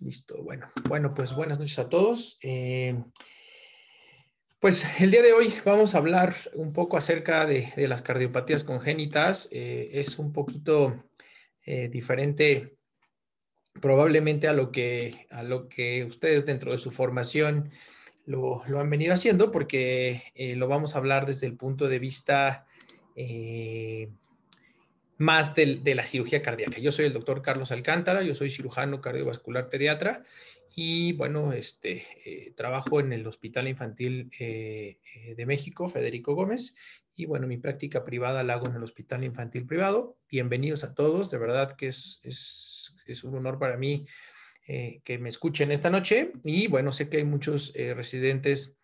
Listo, bueno. Bueno, pues buenas noches a todos. Eh, pues el día de hoy vamos a hablar un poco acerca de, las cardiopatías congénitas. Eh, es un poquito eh, diferente probablemente a lo, que, a lo que ustedes dentro de su formación lo, lo han venido haciendo porque lo vamos a hablar desde el punto de vista más de, de, la cirugía cardíaca. Yo soy el doctor Carlos Alcántara, yo soy cirujano cardiovascular pediatra y bueno, este, eh, trabajo en el Hospital Infantil eh, eh, de México, Federico Gómez, y bueno, mi práctica privada la hago en el Hospital Infantil Privado. Bienvenidos a todos, de verdad que es, un honor para mí que me escuchen esta noche y bueno, sé que hay muchos residentes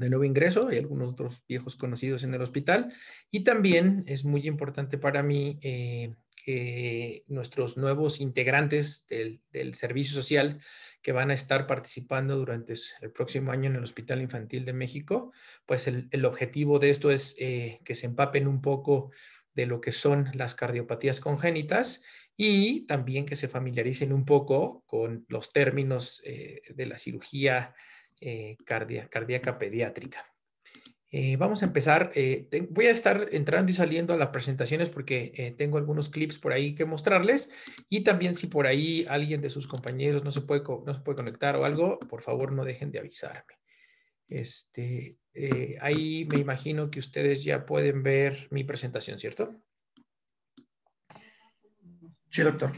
de nuevo ingreso y algunos otros viejos conocidos en el hospital. Y también es muy importante para mí eh, que nuestros nuevos integrantes del, servicio social que van a estar participando durante el próximo año en el Hospital Infantil de México, pues el, objetivo de esto es eh, que se empapen un poco de lo que son las cardiopatías congénitas y también que se familiaricen un poco con los términos eh, de la cirugía eh, cardiaca cardíaca pediátrica. Eh, vamos a empezar. Eh, voy a estar entrando y saliendo a las presentaciones porque tengo algunos clips por ahí que mostrarles. Y también si por ahí alguien de sus compañeros no se puede, no puede conectar o algo, por favor no dejen de avisarme. Este, ahí me imagino que ustedes ya pueden ver mi presentación, ¿cierto? Sí, doctor.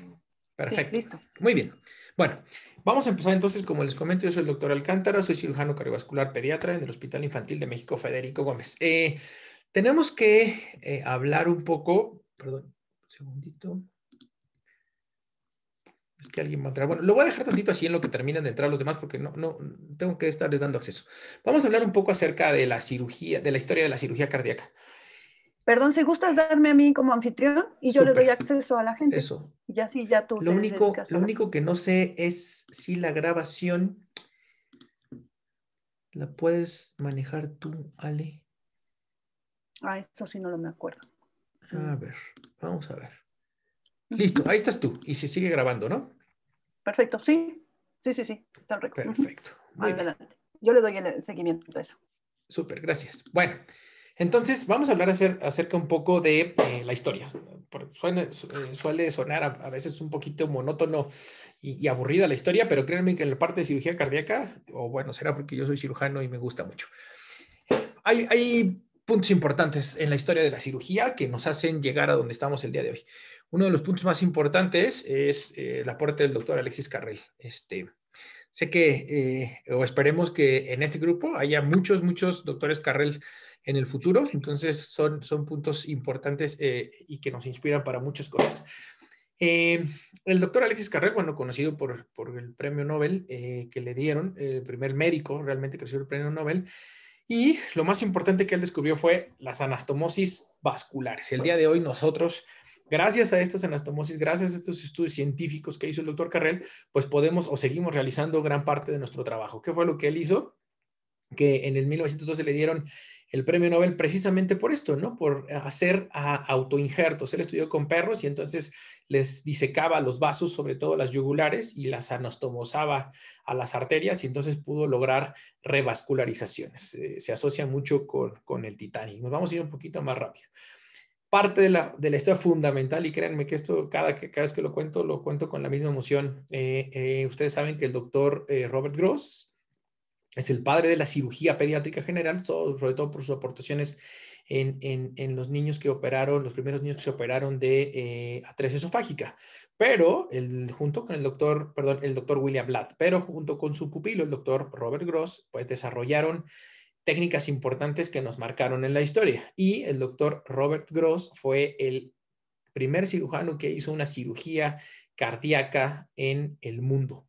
Perfecto. listo. Muy bien. Bueno, vamos a empezar entonces, como les comento, yo soy el doctor Alcántara, soy cirujano cardiovascular pediatra en el Hospital Infantil de México Federico Gómez. Eh, tenemos que eh, hablar un poco, perdón, un segundito. Es que alguien va a entrar. Bueno, lo voy a dejar tantito así en lo que terminan de entrar los demás porque no, no tengo que estarles dando acceso. Vamos a hablar un poco acerca de la cirugía, de la historia de la cirugía cardíaca. Perdón, si gustas darme a mí como anfitrión y yo le doy acceso a la gente. Eso. Y así ya tú. Lo, único, lo único que no sé es si la grabación la puedes manejar tú, Ale. Ah, eso sí no lo me acuerdo. A mm. ver, vamos a ver. Listo, ahí estás tú. Y se sigue grabando, ¿no? Perfecto, sí. Sí, sí, sí. Está rico. Perfecto. Adelante. Yo le doy el seguimiento a eso. Súper, gracias. Bueno. Entonces, vamos a hablar acerca un poco de eh, la historia. Eh, suele sonar a, veces un poquito monótono y, aburrida la historia, pero créanme que en la parte de cirugía cardíaca, o bueno, será porque yo soy cirujano y me gusta mucho. Hay, puntos importantes en la historia de la cirugía que nos hacen llegar a donde estamos el día de hoy. Uno de los puntos más importantes es el eh, aporte del doctor Alexis Carrell. Este, sé que, o esperemos que en este grupo haya muchos, muchos doctores Carrell en el futuro. Entonces, son, son puntos importantes eh, y que nos inspiran para muchas cosas. Eh, el doctor Alexis Carrel, bueno, conocido por, el premio Nobel eh, que le dieron, el primer médico realmente que recibió el premio Nobel, y lo más importante que él descubrió fue las anastomosis vasculares. El día de hoy nosotros, gracias a estas anastomosis, gracias a estos estudios científicos que hizo el doctor Carrel, pues podemos o seguimos realizando gran parte de nuestro trabajo. ¿Qué fue lo que él hizo? que en el 1912 le dieron el premio Nobel precisamente por esto, ¿no? Por hacer autoinjertos. Él estudió con perros y entonces les disecaba los vasos, sobre todo las yugulares, y las anastomosaba a las arterias y entonces pudo lograr revascularizaciones. Eh, se asocia mucho con, el Titanic. vamos a ir un poquito más rápido. Parte de la, historia fundamental, y créanme que esto cada, vez que lo cuento, lo cuento con la misma emoción. Eh, eh, ustedes saben que el doctor Robert Gross, es el padre de la cirugía pediátrica general, sobre todo por sus aportaciones en, los niños que operaron, los primeros niños que se operaron de eh, atresia esofágica. Pero junto con el doctor, perdón, el doctor William Blatt, pero junto con su pupilo, el doctor Robert Gross, pues desarrollaron técnicas importantes que nos marcaron en la historia. Y el doctor Robert Gross fue el primer cirujano que hizo una cirugía cardíaca en el mundo.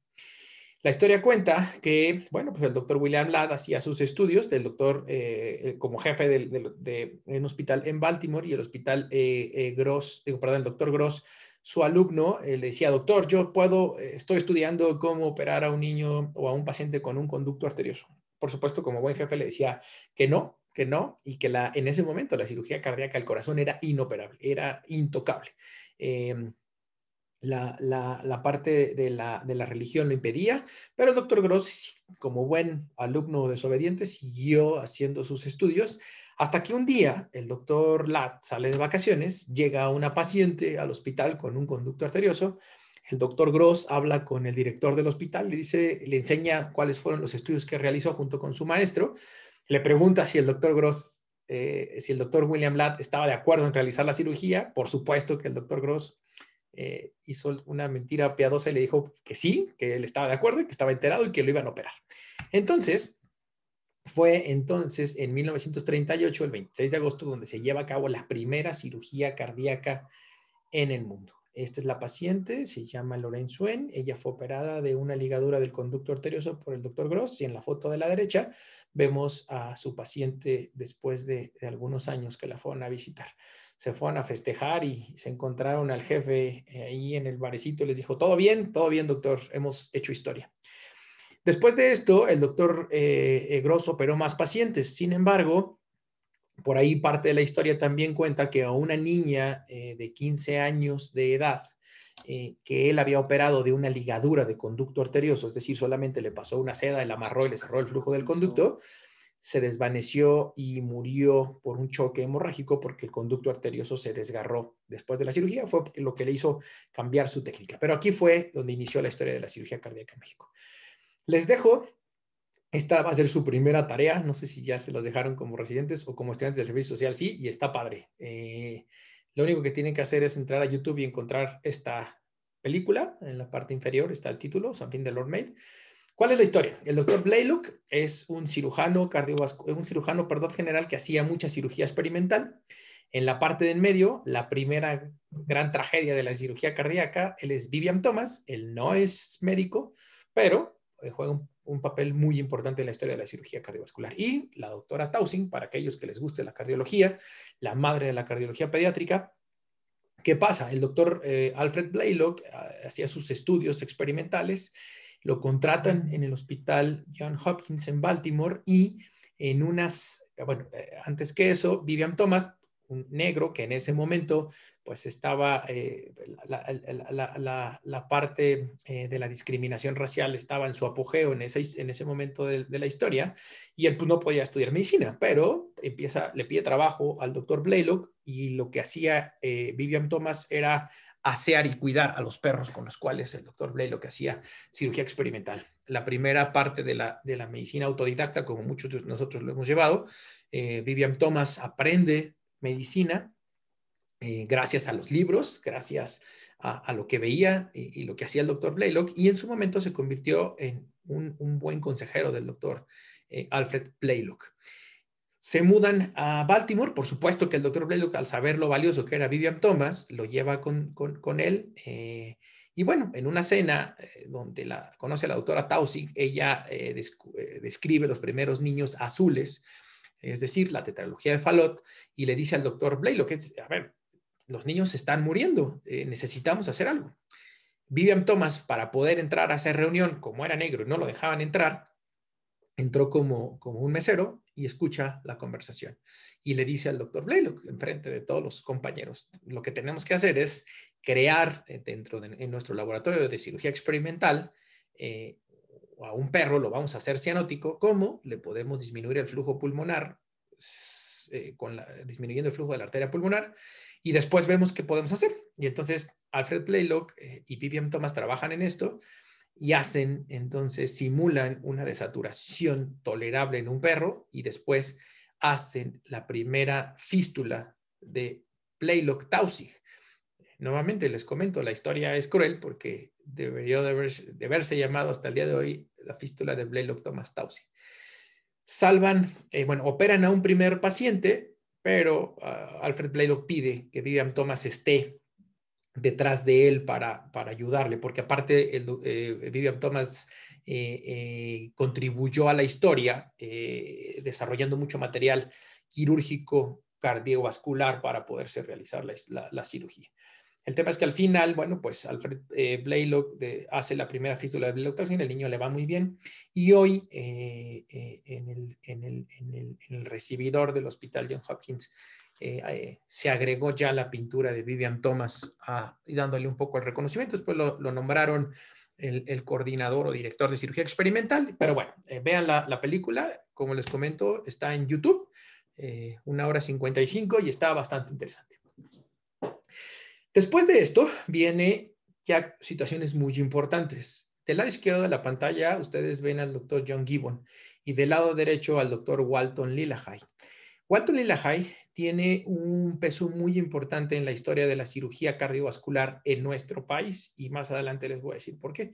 La historia cuenta que, bueno, pues el doctor William Ladd hacía sus estudios del doctor eh, eh, como jefe de, un hospital en Baltimore y el hospital eh, eh Gross, perdón, el doctor Gross, su alumno, le decía, doctor, yo puedo, estoy estudiando cómo operar a un niño o a un paciente con un conducto arterioso. Por supuesto, como buen jefe le decía que no, que no, y que la, en ese momento la cirugía cardíaca del corazón era inoperable, era intocable. Em, la, parte de la, religión lo impedía, pero el doctor Gross, como buen alumno desobediente, siguió haciendo sus estudios hasta que un día el doctor Latt sale de vacaciones, llega una paciente al hospital con un conducto arterioso, el doctor Gross habla con el director del hospital, le dice, le enseña cuáles fueron los estudios que realizó junto con su maestro, le pregunta si el doctor Gross eh, si el doctor William Latt estaba de acuerdo en realizar la cirugía, por supuesto que el doctor Gross eh, hizo una mentira piadosa y le dijo que sí, que él estaba de acuerdo y que estaba enterado y que lo iban a operar. Entonces, fue entonces en 1938, el 26 de agosto, donde se lleva a cabo la primera cirugía cardíaca en el mundo. Esta es la paciente, se llama Lorenzuen. Ella fue operada de una ligadura del conducto arterioso por el doctor Gross. Y en la foto de la derecha vemos a su paciente después de algunos años que la fueron a visitar se fueron a festejar y se encontraron al jefe eh, ahí en el barecito y les dijo, todo bien, todo bien, doctor, hemos hecho historia. Después de esto, el doctor eh, eh Grosso operó más pacientes. Sin embargo, por ahí parte de la historia también cuenta que a una niña eh, de 15 años de edad, que él había operado de una ligadura de conducto arterioso, es decir, solamente le pasó una seda, le amarró y le cerró el flujo del conducto, se desvaneció y murió por un choque hemorrágico porque el conducto arterioso se desgarró después de la cirugía. Fue lo que le hizo cambiar su técnica. Pero aquí fue donde inició la historia de la cirugía cardíaca en México. Les dejo. Esta va a ser su primera tarea. No sé si ya se las dejaron como residentes o como estudiantes del servicio social. Sí, y está padre. Eh, lo único que tienen que hacer es entrar a YouTube y encontrar esta película. En la parte inferior está el título, Something de Lord Made ¿Cuál es la historia? El doctor Blaylock es un cirujano, un cirujano perdón, general que hacía mucha cirugía experimental. En la parte del medio, la primera gran tragedia de la cirugía cardíaca, él es Vivian Thomas, él no es médico, pero eh, juega un, papel muy importante en la historia de la cirugía cardiovascular. Y la doctora Tausing, para aquellos que les guste la cardiología, la madre de la cardiología pediátrica, ¿Qué pasa? El doctor eh, Alfred Blaylock eh, hacía sus estudios experimentales lo contratan en el hospital John Hopkins en Baltimore y en unas, bueno, eh, antes que eso, Vivian Thomas, un negro que en ese momento pues estaba eh, la, parte eh, de la discriminación racial estaba en su apogeo en ese, en ese momento de, la historia y él pues no podía estudiar medicina, pero empieza, le pide trabajo al doctor Blaylock y lo que hacía Vivian Thomas era asear y cuidar a los perros con los cuales el doctor Blaylock hacía cirugía experimental. La primera parte de la, medicina autodidacta, como muchos de nosotros lo hemos llevado, eh, Vivian Thomas aprende medicina eh, gracias a los libros, gracias a, lo que veía y, lo que hacía el doctor Blaylock, y en su momento se convirtió en un, buen consejero del doctor eh, Alfred Blaylock. Se mudan a Baltimore, por supuesto que el doctor Blaylock, al saber lo valioso que era Vivian Thomas, lo lleva con, él. Eh, y bueno, en una cena eh, donde la conoce la doctora Tausig, ella eh, describe los primeros niños azules, es decir, la tetralogía de Falot, y le dice al doctor Blaylock, es, a ver, los niños están muriendo, necesitamos hacer algo. Vivian Thomas, para poder entrar a esa reunión, como era negro y no lo dejaban entrar, entró como, como un mesero, y escucha la conversación. Y le dice al doctor Blaylock, enfrente de todos los compañeros, lo que tenemos que hacer es crear eh, dentro de nuestro laboratorio de cirugía experimental eh, a un perro, lo vamos a hacer cianótico, ¿cómo le podemos disminuir el flujo pulmonar? Eh, con disminuyendo el flujo de la arteria pulmonar y después vemos qué podemos hacer. Y entonces Alfred Blaylock y Vivian Thomas trabajan en esto y hacen, entonces simulan una desaturación tolerable en un perro y después hacen la primera fístula de Playlock Tausig. Nuevamente les comento, la historia es cruel porque debería de, haberse, llamado hasta el día de hoy la fístula de Playlock Thomas Tausig. Salvan, eh, bueno, operan a un primer paciente, pero ah, Alfred Playlock pide que Vivian Thomas esté detrás de él para, para ayudarle, porque aparte el, eh, Vivian Thomas eh, eh, contribuyó a la historia desarrollando mucho material quirúrgico cardiovascular para poderse realizar la, cirugía. El tema es que al final, bueno, pues Alfred Blaylock hace la primera fístula de blaylock el niño le va muy bien y hoy en, el, en, el, recibidor del hospital John Hopkins eh, eh, se agregó ya la pintura de Vivian Thomas y dándole un poco el reconocimiento. Después lo, nombraron el, coordinador o director de cirugía experimental. Pero bueno, eh, vean la, película, como les comento, está en YouTube, una hora 55 y está bastante interesante. Después de esto viene ya situaciones muy importantes. Del lado izquierdo de la pantalla ustedes ven al doctor John Gibbon y del lado derecho al doctor Walton Lillahay. Walton Hay tiene un peso muy importante en la historia de la cirugía cardiovascular en nuestro país y más adelante les voy a decir por qué.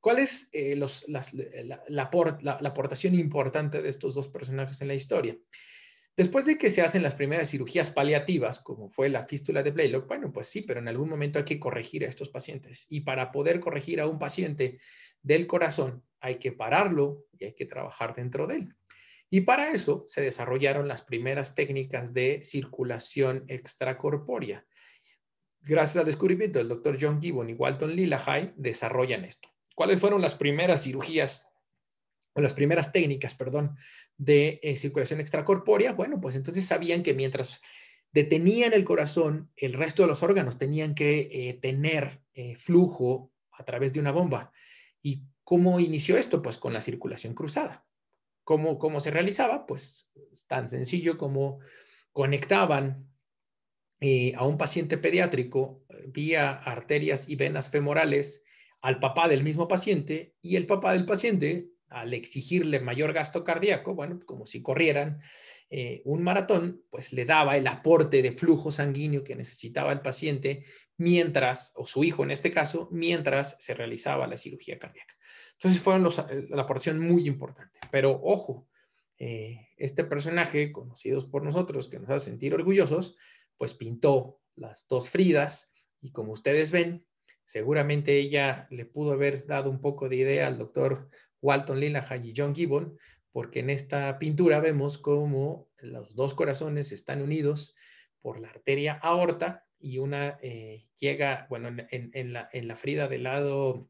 ¿Cuál es eh, eh, la, la aportación importante de estos dos personajes en la historia? Después de que se hacen las primeras cirugías paliativas, como fue la fístula de Blaylock, bueno, pues sí, pero en algún momento hay que corregir a estos pacientes. Y para poder corregir a un paciente del corazón, hay que pararlo y hay que trabajar dentro de él. Y para eso se desarrollaron las primeras técnicas de circulación extracorpórea. Gracias al descubrimiento del doctor John Gibbon y Walton Lillehei desarrollan esto. ¿Cuáles fueron las primeras cirugías o las primeras técnicas, perdón, de eh, circulación extracorpórea, bueno, pues entonces sabían que mientras detenían el corazón, el resto de los órganos tenían que eh, tener eh, flujo a través de una bomba. ¿Y cómo inició esto? Pues con la circulación cruzada cómo, se realizaba, pues tan sencillo como conectaban eh, a un paciente pediátrico eh, vía arterias y venas femorales al papá del mismo paciente y el papá del paciente, al exigirle mayor gasto cardíaco, bueno, como si corrieran eh, un maratón, pues le daba el aporte de flujo sanguíneo que necesitaba el paciente mientras, o su hijo en este caso, mientras se realizaba la cirugía cardíaca. Entonces fue eh, la porción muy importante. Pero ojo, eh, este personaje, conocidos por nosotros, que nos hace sentir orgullosos, pues pintó las dos Fridas y como ustedes ven, seguramente ella le pudo haber dado un poco de idea al doctor Walton Lillahay y John Gibbon, porque en esta pintura vemos como los dos corazones están unidos por la arteria aorta y una eh, llega, bueno, en, la, en, la, Frida del lado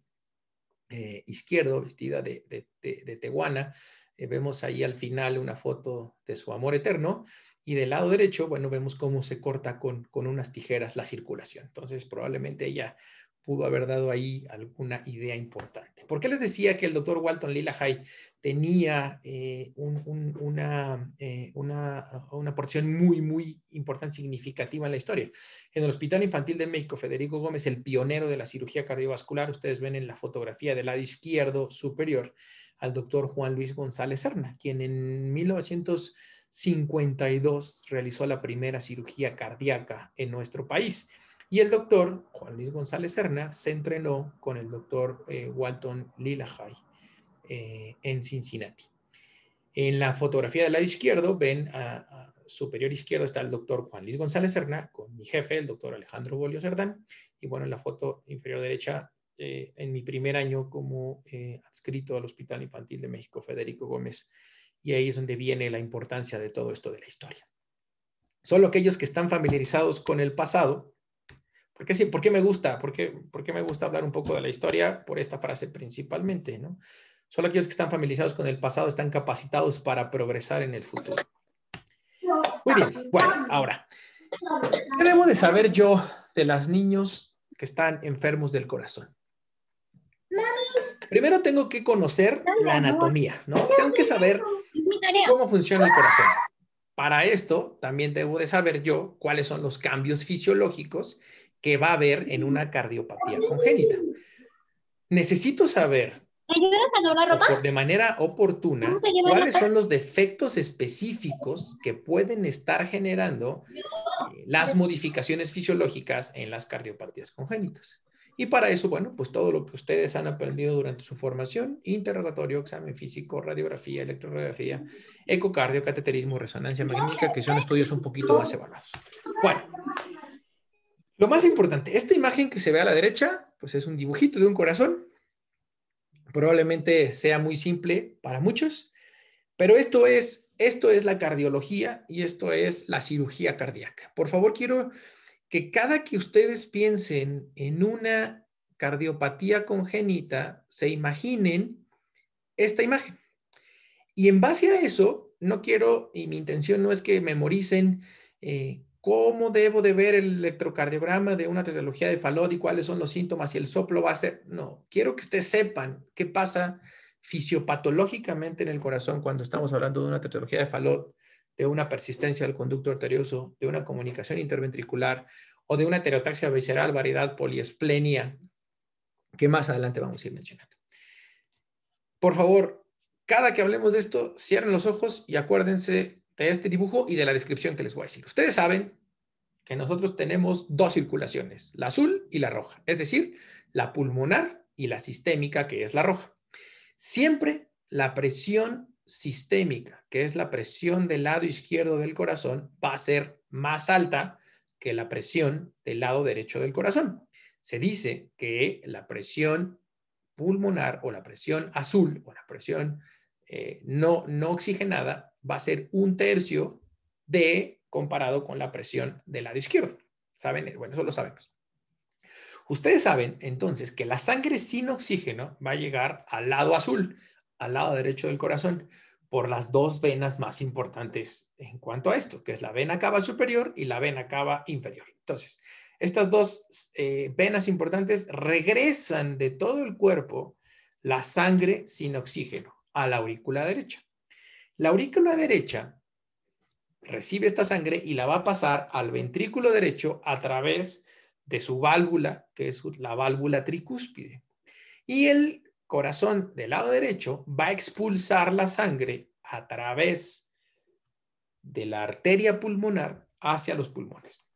eh, izquierdo, vestida de, de, eh, vemos ahí al final una foto de su amor eterno, y del lado derecho, bueno, vemos cómo se corta con, con unas tijeras la circulación. Entonces, probablemente ella pudo haber dado ahí alguna idea importante. ¿Por qué les decía que el doctor Walton Lila Hay tenía eh, eh, una, una, porción muy, muy importante, significativa en la historia? En el Hospital Infantil de México, Federico Gómez, el pionero de la cirugía cardiovascular, ustedes ven en la fotografía del lado izquierdo superior al doctor Juan Luis González Serna, quien en 1952 realizó la primera cirugía cardíaca en nuestro país. Y el doctor Juan Luis González Serna se entrenó con el doctor eh, Walton Lilajay eh, en Cincinnati. En la fotografía del lado izquierdo ven a, superior izquierdo está el doctor Juan Luis González Serna con mi jefe, el doctor Alejandro Bolio Cerdán. Y bueno, en la foto inferior derecha, eh, en mi primer año como eh, adscrito al Hospital Infantil de México, Federico Gómez. Y ahí es donde viene la importancia de todo esto de la historia. Solo aquellos que están familiarizados con el pasado sí, ¿por qué me gusta? ¿Por qué, ¿Por qué, me gusta hablar un poco de la historia? Por esta frase principalmente, ¿no? Solo aquellos que están familiarizados con el pasado están capacitados para progresar en el futuro. Muy bien, bueno, ahora, ¿qué debo de saber yo de los niños que están enfermos del corazón? Primero tengo que conocer la anatomía, ¿no? Tengo que saber cómo funciona el corazón. Para esto, también debo de saber yo cuáles son los cambios fisiológicos que va a haber en una cardiopatía congénita. Necesito saber de manera oportuna cuáles son los defectos específicos que pueden estar generando eh, las modificaciones fisiológicas en las cardiopatías congénitas. Y para eso, bueno, pues todo lo que ustedes han aprendido durante su formación, interrogatorio, examen físico, radiografía, electrocardiografía, ecocardio, cateterismo, resonancia magnética, que son estudios un poquito más evaluados. Bueno, lo más importante, esta imagen que se ve a la derecha, pues es un dibujito de un corazón. Probablemente sea muy simple para muchos, pero esto es, esto es la cardiología y esto es la cirugía cardíaca. Por favor, quiero que cada que ustedes piensen en una cardiopatía congénita, se imaginen esta imagen. Y en base a eso, no quiero, y mi intención no es que memoricen eh, ¿Cómo debo de ver el electrocardiograma de una tetralogía de Fallot y cuáles son los síntomas y el soplo va a ser? No, quiero que ustedes sepan qué pasa fisiopatológicamente en el corazón cuando estamos hablando de una tetralogía de Fallot, de una persistencia del conducto arterioso, de una comunicación interventricular o de una heterotaxia visceral, variedad poliesplenia, que más adelante vamos a ir mencionando. Por favor, cada que hablemos de esto, cierren los ojos y acuérdense de este dibujo y de la descripción que les voy a decir. Ustedes saben que nosotros tenemos dos circulaciones, la azul y la roja, es decir, la pulmonar y la sistémica, que es la roja. Siempre la presión sistémica, que es la presión del lado izquierdo del corazón, va a ser más alta que la presión del lado derecho del corazón. Se dice que la presión pulmonar o la presión azul o la presión eh, no, no oxigenada va a ser un tercio de comparado con la presión del lado izquierdo. ¿Saben? Eh, bueno, eso lo sabemos. Pues. Ustedes saben entonces que la sangre sin oxígeno va a llegar al lado azul, al lado derecho del corazón, por las dos venas más importantes en cuanto a esto, que es la vena cava superior y la vena cava inferior. Entonces, estas dos eh, venas importantes regresan de todo el cuerpo la sangre sin oxígeno a la aurícula derecha. La aurícula derecha recibe esta sangre y la va a pasar al ventrículo derecho a través de su válvula, que es la válvula tricúspide. Y el corazón del lado derecho va a expulsar la sangre a través de la arteria pulmonar hacia los pulmones.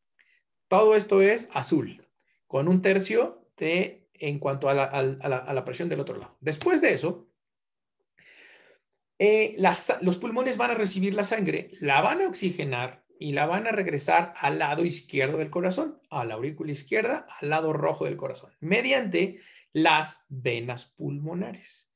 Todo esto es azul, con un tercio de en cuanto a la, a la presión del otro lado. Después de eso, eh, las, los pulmones van a recibir la sangre, la van a oxigenar y la van a regresar al lado izquierdo del corazón, a la aurícula izquierda, al lado rojo del corazón, mediante las venas pulmonares.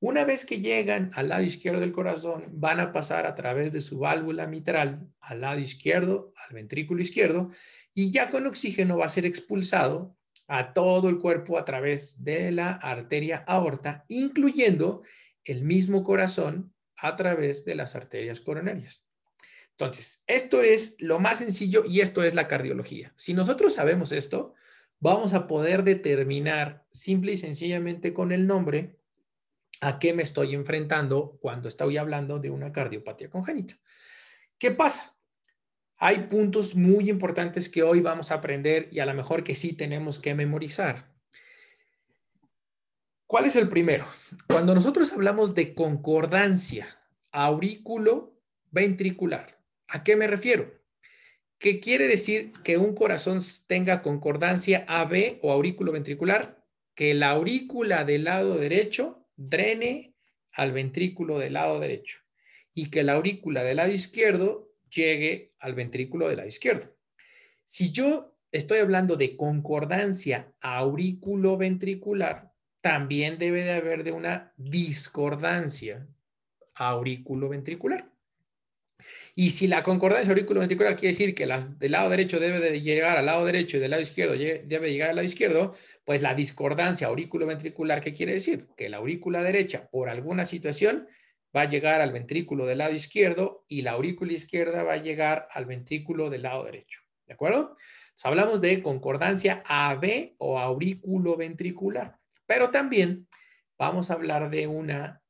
Una vez que llegan al lado izquierdo del corazón, van a pasar a través de su válvula mitral al lado izquierdo, al ventrículo izquierdo, y ya con oxígeno va a ser expulsado a todo el cuerpo a través de la arteria aorta, incluyendo el mismo corazón a través de las arterias coronarias. Entonces, esto es lo más sencillo y esto es la cardiología. Si nosotros sabemos esto, vamos a poder determinar simple y sencillamente con el nombre a qué me estoy enfrentando cuando estoy hablando de una cardiopatía congénita. ¿Qué pasa? Hay puntos muy importantes que hoy vamos a aprender y a lo mejor que sí tenemos que memorizar. ¿Cuál es el primero? Cuando nosotros hablamos de concordancia aurículo-ventricular, ¿a qué me refiero? ¿Qué quiere decir que un corazón tenga concordancia AB o aurículo-ventricular? Que la aurícula del lado derecho drene al ventrículo del lado derecho y que la aurícula del lado izquierdo llegue al ventrículo del lado izquierdo. Si yo estoy hablando de concordancia aurículo-ventricular, también debe de haber de una discordancia aurículo-ventricular. Y si la concordancia aurículo-ventricular quiere decir que las, del lado derecho debe de llegar al lado derecho y del lado izquierdo debe llegar al lado izquierdo, pues la discordancia aurículo-ventricular, ¿qué quiere decir? Que la aurícula derecha, por alguna situación, va a llegar al ventrículo del lado izquierdo y la aurícula izquierda va a llegar al ventrículo del lado derecho. ¿De acuerdo? hablamos de concordancia AB o aurículo-ventricular. Pero también vamos a hablar de una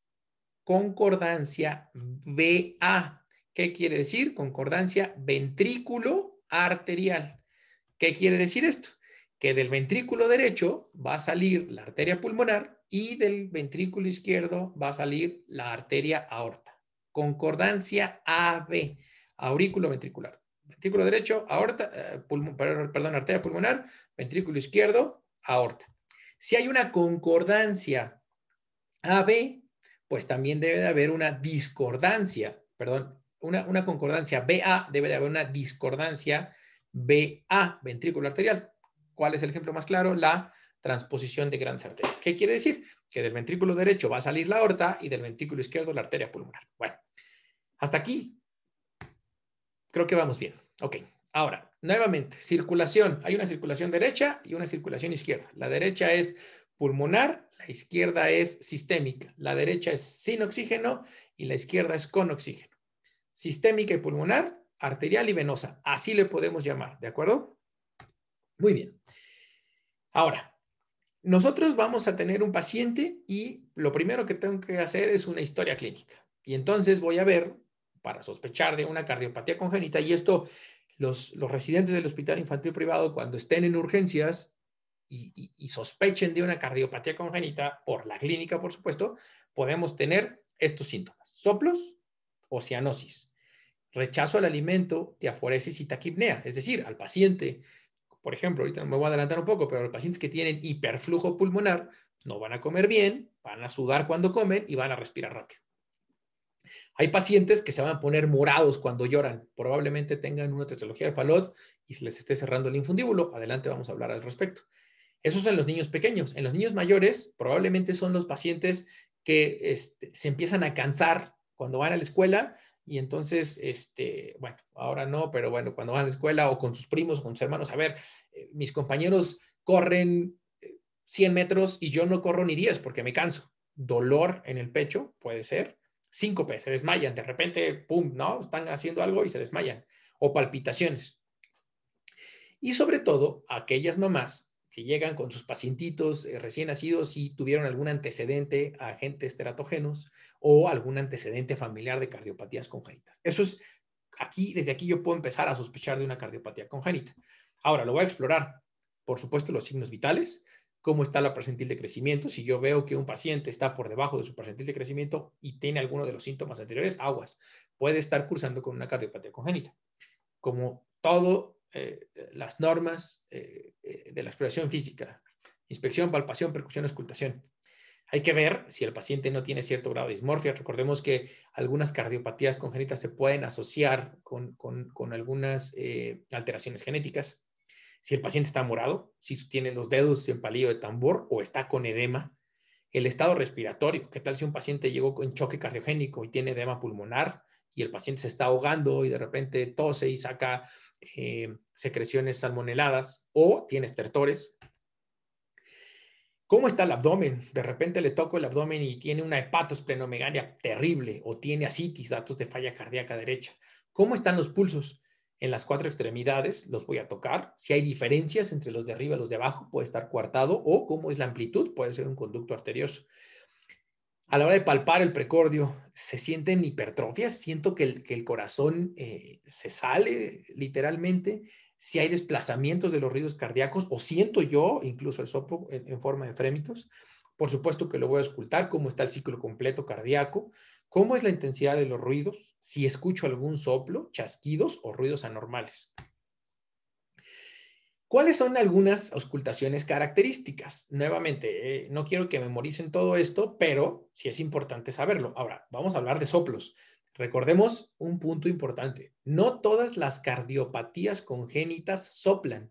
concordancia BA. ¿Qué quiere decir? Concordancia ventrículo arterial. ¿Qué quiere decir esto? Que del ventrículo derecho va a salir la arteria pulmonar y del ventrículo izquierdo va a salir la arteria aorta. Concordancia AB, aurículo ventricular. Ventrículo derecho, aorta, eh, perdón, arteria pulmonar, ventrículo izquierdo, aorta. Si hay una concordancia AB, pues también debe de haber una discordancia, perdón, una, concordancia BA, debe de haber una discordancia BA, ventrículo arterial. ¿Cuál es el ejemplo más claro? La transposición de grandes arterias. ¿Qué quiere decir? Que del ventrículo derecho va a salir la aorta y del ventrículo izquierdo la arteria pulmonar. Bueno, hasta aquí creo que vamos bien. Ok, ahora, Nuevamente, circulación. Hay una circulación derecha y una circulación izquierda. La derecha es pulmonar, la izquierda es sistémica. La derecha es sin oxígeno y la izquierda es con oxígeno. Sistémica y pulmonar, arterial y venosa. Así le podemos llamar, ¿de acuerdo? Muy bien. Ahora, nosotros vamos a tener un paciente y lo primero que tengo que hacer es una historia clínica. Y entonces voy a ver para sospechar de una cardiopatía congénita y esto los, residentes del hospital infantil privado, cuando estén en urgencias y, sospechen de una cardiopatía congénita, por la clínica, por supuesto, podemos tener estos síntomas: soplos o rechazo al alimento, diaforesis y taquipnea. Es decir, al paciente, por ejemplo, ahorita me voy a adelantar un poco, pero los pacientes que tienen hiperflujo pulmonar no van a comer bien, van a sudar cuando comen y van a respirar rápido. Hay pacientes que se van a poner morados cuando lloran. Probablemente tengan una tetralogía de falot y se les esté cerrando el infundíbulo. Adelante vamos a hablar al respecto. Eso es en los niños pequeños. En los niños mayores probablemente son los pacientes que este, se empiezan a cansar cuando van a la escuela y entonces, este, bueno, ahora no, pero bueno, cuando van a la escuela o con sus primos con sus hermanos, a ver, eh, mis compañeros corren 100 eh, metros y yo no corro ni 10 porque me canso. Dolor en el pecho, puede ser síncope, se desmayan, de repente, pum, ¿no? Están haciendo algo y se desmayan, o palpitaciones. Y sobre todo, aquellas mamás que llegan con sus pacientitos eh, recién nacidos y tuvieron algún antecedente a agentes teratógenos o algún antecedente familiar de cardiopatías congénitas. Eso es aquí, desde aquí yo puedo empezar a sospechar de una cardiopatía congénita. Ahora, lo voy a explorar, por supuesto, los signos vitales, cómo está la percentil de crecimiento. Si yo veo que un paciente está por debajo de su percentil de crecimiento y tiene alguno de los síntomas anteriores, aguas, puede estar cursando con una cardiopatía congénita. Como todas eh, las normas eh, eh, de la exploración física, inspección, palpación, percusión, auscultación. Hay que ver si el paciente no tiene cierto grado de dismorfia. Recordemos que algunas cardiopatías congénitas se pueden asociar con, algunas alteraciones genéticas si el paciente está morado, si tiene los dedos en palillo de tambor o está con edema, el estado respiratorio, qué tal si un paciente llegó con choque cardiogénico y tiene edema pulmonar y el paciente se está ahogando y de repente tose y saca eh, secreciones salmoneladas o tiene estertores. ¿Cómo está el abdomen? De repente le toco el abdomen y tiene una hepatosplenomegalia terrible o tiene asitis, datos de falla cardíaca derecha. ¿Cómo están los pulsos? en las cuatro extremidades los voy a tocar. Si hay diferencias entre los de arriba y los de abajo, puede estar coartado o como es la amplitud, puede ser un conducto arterioso. A la hora de palpar el precordio, ¿se sienten hipertrofias? ¿Siento que el, corazón eh, se sale literalmente? ¿Si hay desplazamientos de los ríos cardíacos? ¿O siento yo incluso el soplo en, forma de frémitos? Por supuesto que lo voy a escultar, cómo está el ciclo completo cardíaco, ¿Cómo es la intensidad de los ruidos? Si escucho algún soplo, chasquidos o ruidos anormales. ¿Cuáles son algunas auscultaciones características? Nuevamente, eh, no quiero que memoricen todo esto, pero sí es importante saberlo. Ahora, vamos a hablar de soplos. Recordemos un punto importante. No todas las cardiopatías congénitas soplan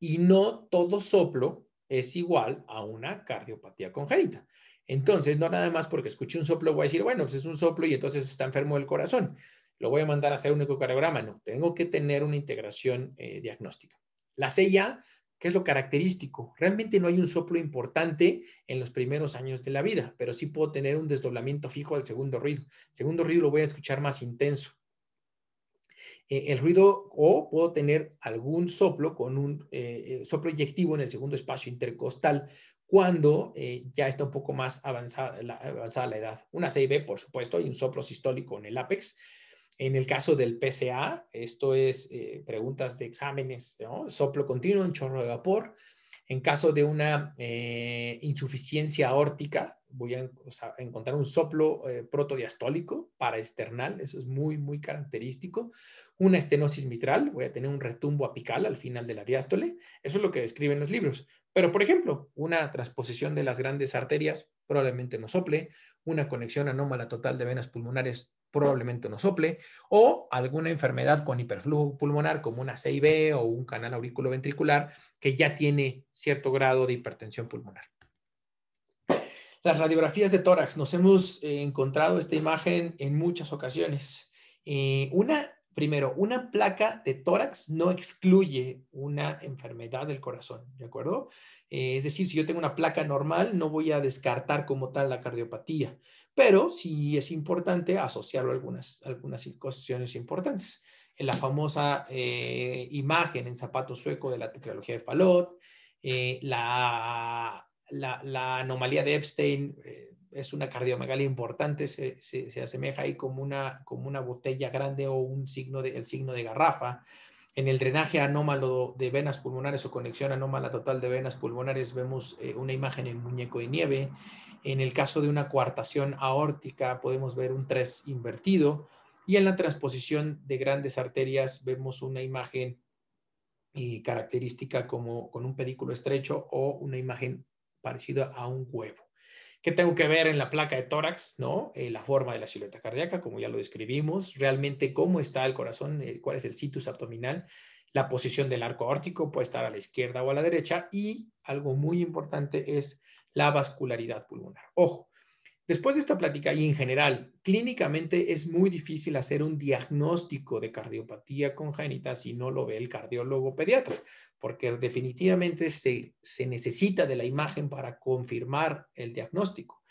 y no todo soplo es igual a una cardiopatía congénita. Entonces, no nada más porque escuché un soplo voy a decir, bueno, pues es un soplo y entonces está enfermo el corazón. Lo voy a mandar a hacer un ecocardiograma. No, tengo que tener una integración eh, diagnóstica. La sella, ¿qué es lo característico? Realmente no hay un soplo importante en los primeros años de la vida, pero sí puedo tener un desdoblamiento fijo al segundo ruido. El segundo ruido lo voy a escuchar más intenso. Eh, el ruido o puedo tener algún soplo con un eh, soplo eyectivo en el segundo espacio intercostal cuando eh, ya está un poco más avanzada la, avanzada la edad. Una B, por supuesto, y un soplo sistólico en el ápex. En el caso del PCA, esto es eh, preguntas de exámenes, soplo continuo, un chorro de vapor. En caso de una eh, insuficiencia aórtica, voy a, encontrar un soplo protodiastólico paraesternal, eso es muy, muy característico. Una estenosis mitral, voy a tener un retumbo apical al final de la diástole, eso es lo que describen los libros. Pero, por ejemplo, una transposición de las grandes arterias probablemente no sople, una conexión anómala total de venas pulmonares probablemente no sople, o alguna enfermedad con hiperflujo pulmonar como una CIB o un canal auriculoventricular que ya tiene cierto grado de hipertensión pulmonar. Las radiografías de tórax, nos hemos eh, encontrado esta imagen en muchas ocasiones. Eh, una primero, una placa de tórax no excluye una enfermedad del corazón, ¿de acuerdo? Eh, es decir, si yo tengo una placa normal, no voy a descartar como tal la cardiopatía, pero sí es importante asociarlo a algunas, algunas importantes. En la famosa eh, imagen en zapato sueco de la tecnología de Fallot, eh, la, la, la, anomalía de Epstein es una cardiomegalia importante, se, se, asemeja ahí como una, como una botella grande o un signo de, el signo de garrafa. En el drenaje anómalo de venas pulmonares o conexión anómala total de venas pulmonares vemos eh, una imagen en muñeco de nieve. En el caso de una coartación aórtica podemos ver un 3 invertido y en la transposición de grandes arterias vemos una imagen eh, característica como con un pedículo estrecho o una imagen parecida a un huevo. ¿Qué tengo que ver en la placa de tórax? ¿no? Eh, la forma de la silueta cardíaca, como ya lo describimos, realmente cómo está el corazón, eh, cuál es el situs abdominal, la posición del arco órtico puede estar a la izquierda o a la derecha y algo muy importante es la vascularidad pulmonar. Ojo, Después de esta plática y en general, clínicamente es muy difícil hacer un diagnóstico de cardiopatía congénita si no lo ve el cardiólogo pediatra, porque definitivamente se, necesita de la imagen para confirmar el diagnóstico.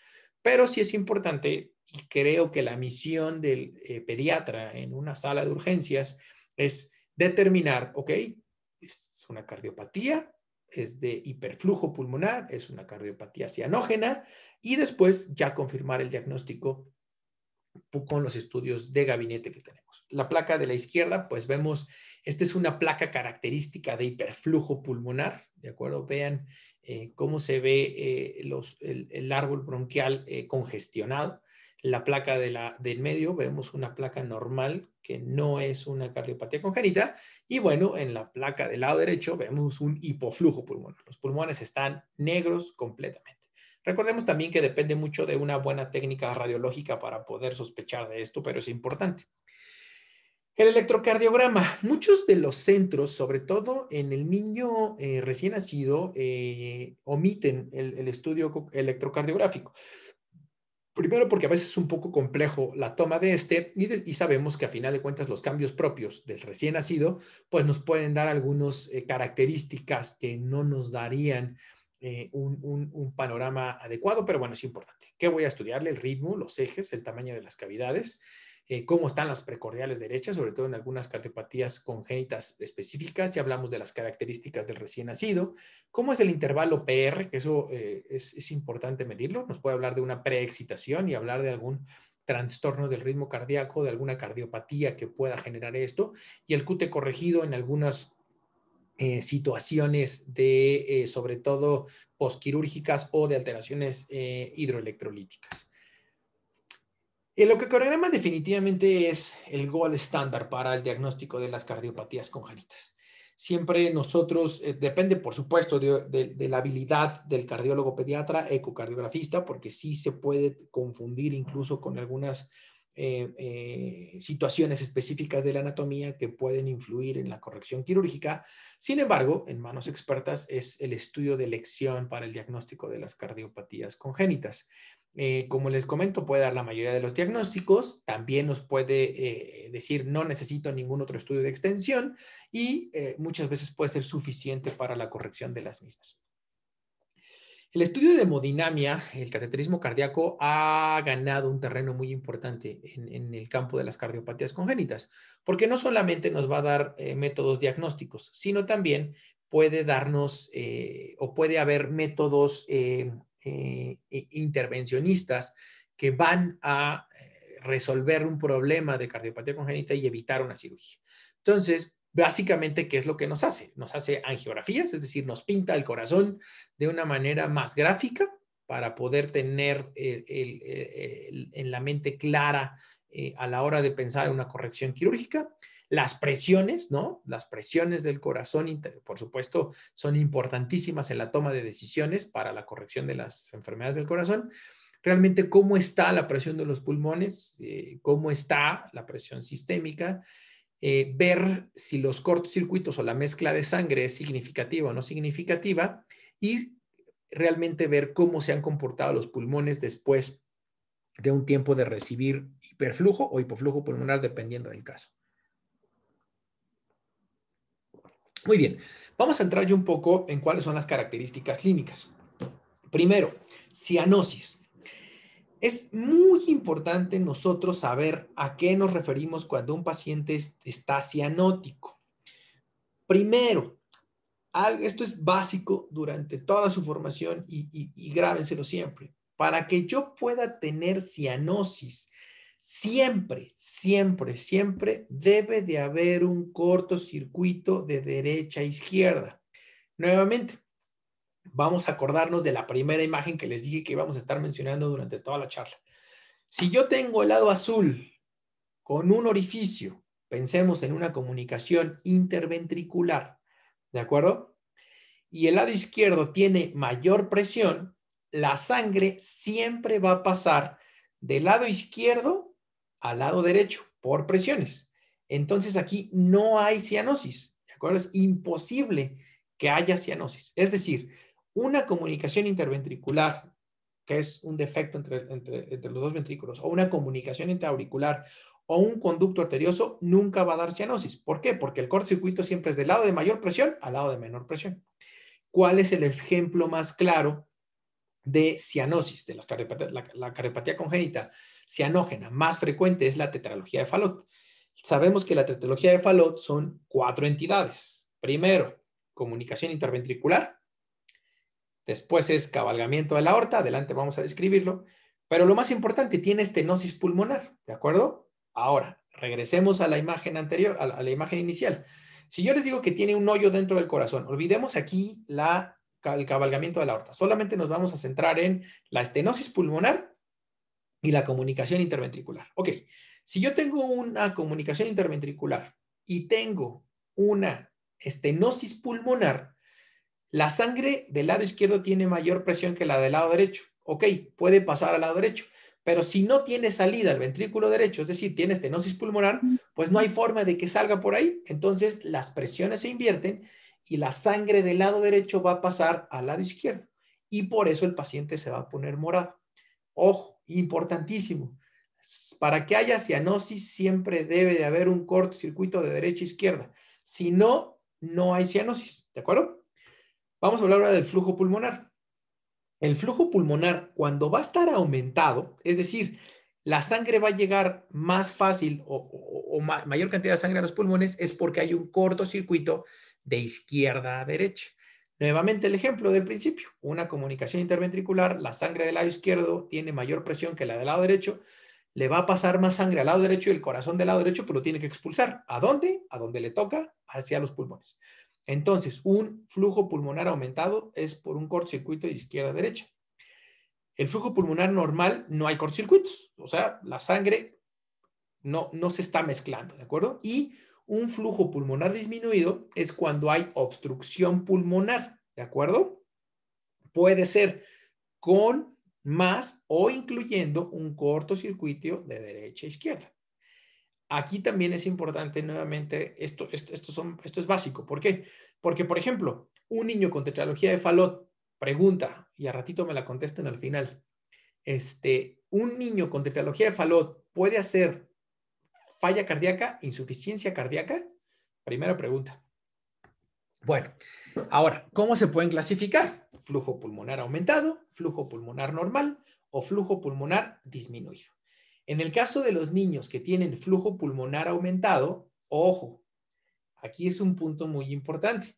Pero sí es importante y creo que la misión del eh, pediatra en una sala de urgencias es determinar, ok, es una cardiopatía, es de hiperflujo pulmonar, es una cardiopatía cianógena, y después ya confirmar el diagnóstico con los estudios de gabinete que tenemos. La placa de la izquierda, pues vemos, esta es una placa característica de hiperflujo pulmonar, ¿de acuerdo? Vean eh, cómo se ve eh, el, árbol bronquial eh, congestionado la placa de la, del medio vemos una placa normal que no es una cardiopatía congénita. Y bueno, en la placa del lado derecho vemos un hipoflujo pulmonar. Los pulmones están negros completamente. Recordemos también que depende mucho de una buena técnica radiológica para poder sospechar de esto, pero es importante. El electrocardiograma. Muchos de los centros, sobre todo en el niño eh, recién nacido, eh, omiten el estudio electrocardiográfico. Primero porque a veces es un poco complejo la toma de este y, sabemos que a final de cuentas los cambios propios del recién nacido pues nos pueden dar algunas eh, características que no nos darían eh, un, un, panorama adecuado, pero bueno, es importante. ¿Qué voy a estudiarle? El ritmo, los ejes, el tamaño de las cavidades eh, cómo están las precordiales derechas, sobre todo en algunas cardiopatías congénitas específicas, ya hablamos de las características del recién nacido, cómo es el intervalo PR, que eso eh, es, importante medirlo, nos puede hablar de una preexcitación y hablar de algún trastorno del ritmo cardíaco, de alguna cardiopatía que pueda generar esto, y el QT corregido en algunas eh, situaciones de, sobre todo, posquirúrgicas o de alteraciones hidroelectrolíticas. Lo que ecocardiograma definitivamente es el gol estándar para el diagnóstico de las cardiopatías congénitas. Siempre nosotros, eh, depende por supuesto de, la habilidad del cardiólogo pediatra ecocardiografista, porque sí se puede confundir incluso con algunas eh, eh, situaciones específicas de la anatomía que pueden influir en la corrección quirúrgica. Sin embargo, en manos expertas es el estudio de elección para el diagnóstico de las cardiopatías congénitas. Eh, como les comento, puede dar la mayoría de los diagnósticos, también nos puede eh, decir no necesito ningún otro estudio de extensión y eh, muchas veces puede ser suficiente para la corrección de las mismas. El estudio de hemodinamia, el cateterismo cardíaco, ha ganado un terreno muy importante en, en el campo de las cardiopatías congénitas, porque no solamente nos va a dar métodos diagnósticos, sino también puede darnos o puede haber métodos eh, intervencionistas que van a eh, resolver un problema de cardiopatía congénita y evitar una cirugía. Entonces, básicamente, ¿qué es lo que nos hace? Nos hace angiografías, es decir, nos pinta el corazón de una manera más gráfica para poder tener en la mente clara eh, a la hora de pensar en una corrección quirúrgica. Las presiones, ¿no? Las presiones del corazón, por supuesto, son importantísimas en la toma de decisiones para la corrección de las enfermedades del corazón. Realmente, ¿cómo está la presión de los pulmones? Eh, ¿Cómo está la presión sistémica? Eh, ver si los cortocircuitos o la mezcla de sangre es significativa o no significativa y realmente ver cómo se han comportado los pulmones después de un tiempo de recibir hiperflujo o hipoflujo pulmonar, dependiendo del caso. Muy bien, vamos a entrar yo un poco en cuáles son las características clínicas. Primero, cianosis. Es muy importante nosotros saber a qué nos referimos cuando un paciente está cianótico. Primero, esto es básico durante toda su formación y, y grábenselo siempre para que yo pueda tener cianosis. Siempre, siempre, siempre debe de haber un cortocircuito de derecha a izquierda. Nuevamente, vamos a acordarnos de la primera imagen que les dije que íbamos a estar mencionando durante toda la charla. Si yo tengo el lado azul con un orificio, pensemos en una comunicación interventricular, ¿de acuerdo? Y el lado izquierdo tiene mayor presión, la sangre siempre va a pasar del lado izquierdo al lado derecho por presiones. Entonces aquí no hay cianosis, ¿de acuerdo? Es imposible que haya cianosis. Es decir, una comunicación interventricular, que es un defecto entre, los dos ventrículos, o una comunicación interauricular o un conducto arterioso, nunca va a dar cianosis. ¿Por qué? Porque el cortocircuito siempre es del lado de mayor presión al lado de menor presión. ¿Cuál es el ejemplo más claro de cianosis, de las la, cardiopatía congénita cianógena más frecuente es la tetralogía de Fallot. Sabemos que la tetralogía de Fallot son cuatro entidades. Primero, comunicación interventricular. Después es cabalgamiento de la aorta. Adelante vamos a describirlo. Pero lo más importante, tiene estenosis pulmonar. ¿De acuerdo? Ahora, regresemos a la imagen anterior, a la imagen inicial. Si yo les digo que tiene un hoyo dentro del corazón, olvidemos aquí la el cabalgamiento de la aorta. Solamente nos vamos a centrar en la estenosis pulmonar y la comunicación interventricular. Ok, si yo tengo una comunicación interventricular y tengo una estenosis pulmonar, la sangre del lado izquierdo tiene mayor presión que la del lado derecho. Ok, puede pasar al lado derecho, pero si no tiene salida al ventrículo derecho, es decir, tiene estenosis pulmonar, pues no hay forma de que salga por ahí. Entonces las presiones se invierten y la sangre del lado derecho va a pasar al lado izquierdo y por eso el paciente se va a poner morado. Ojo, importantísimo. Para que haya cianosis siempre debe de haber un cortocircuito de derecha a izquierda. Si no, no hay cianosis, ¿de acuerdo? Vamos a hablar ahora del flujo pulmonar. El flujo pulmonar, cuando va a estar aumentado, es decir, la sangre va a llegar más fácil o, o mayor cantidad de sangre a los pulmones, es porque hay un cortocircuito de izquierda a derecha. Nuevamente el ejemplo del principio, una comunicación interventricular, la sangre del lado izquierdo tiene mayor presión que la del lado derecho, le va a pasar más sangre al lado derecho y el corazón del lado derecho, pero pues, lo tiene que expulsar. ¿A dónde? A donde le toca, hacia los pulmones. Entonces, un flujo pulmonar aumentado es por un cortocircuito de izquierda a derecha. El flujo pulmonar normal no hay cortocircuitos, o sea, la sangre no, no se está mezclando, ¿de acuerdo? Y un flujo pulmonar disminuido es cuando hay obstrucción pulmonar, ¿de acuerdo? Puede ser con más o incluyendo un cortocircuito de derecha a izquierda. Aquí también es importante nuevamente, esto, son, esto es básico. ¿Por qué? Porque, por ejemplo, un niño con tetralogía de Fallot pregunta, y a ratito me la contesto en el final, este, un niño con tetralogía de Fallot puede hacer falla cardíaca, insuficiencia cardíaca? Primera pregunta. Bueno, ahora, ¿cómo se pueden clasificar? Flujo pulmonar aumentado, flujo pulmonar normal o flujo pulmonar disminuido. En el caso de los niños que tienen flujo pulmonar aumentado, ojo, aquí es un punto muy importante.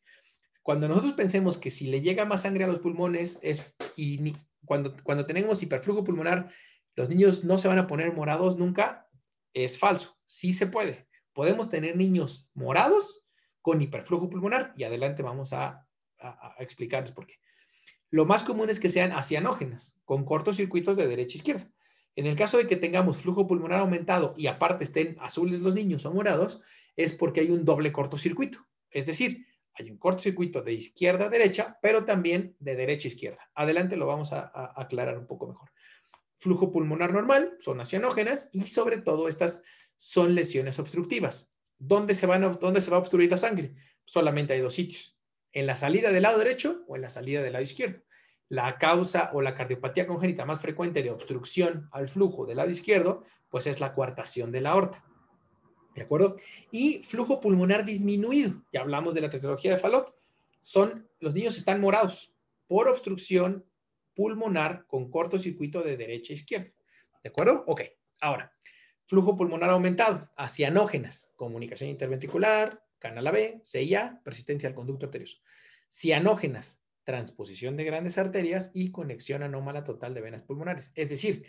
Cuando nosotros pensemos que si le llega más sangre a los pulmones es, y cuando, cuando tenemos hiperflujo pulmonar, los niños no se van a poner morados nunca, es falso. Sí se puede. Podemos tener niños morados con hiperflujo pulmonar y adelante vamos a, explicarles por qué. Lo más común es que sean acianógenas, con cortocircuitos de derecha a izquierda. En el caso de que tengamos flujo pulmonar aumentado y aparte estén azules los niños o morados, es porque hay un doble cortocircuito. Es decir, hay un cortocircuito de izquierda a derecha, pero también de derecha a izquierda. Adelante lo vamos a aclarar un poco mejor flujo pulmonar normal, son acianógenas y sobre todo estas son lesiones obstructivas. ¿Dónde se, va a obstruir la sangre? Solamente hay dos sitios, en la salida del lado derecho o en la salida del lado izquierdo. La causa o la cardiopatía congénita más frecuente de obstrucción al flujo del lado izquierdo, pues es la coartación de la aorta. ¿De acuerdo? Y flujo pulmonar disminuido. Ya hablamos de la tetralogía de Fallot. Son, los niños están morados por obstrucción pulmonar con cortocircuito de derecha a izquierda. ¿De acuerdo? Ok. Ahora, flujo pulmonar aumentado, cianógenas, comunicación interventricular, canal AB, CIA, persistencia al conducto arterioso. Cianógenas, transposición de grandes arterias y conexión anómala total de venas pulmonares. Es decir,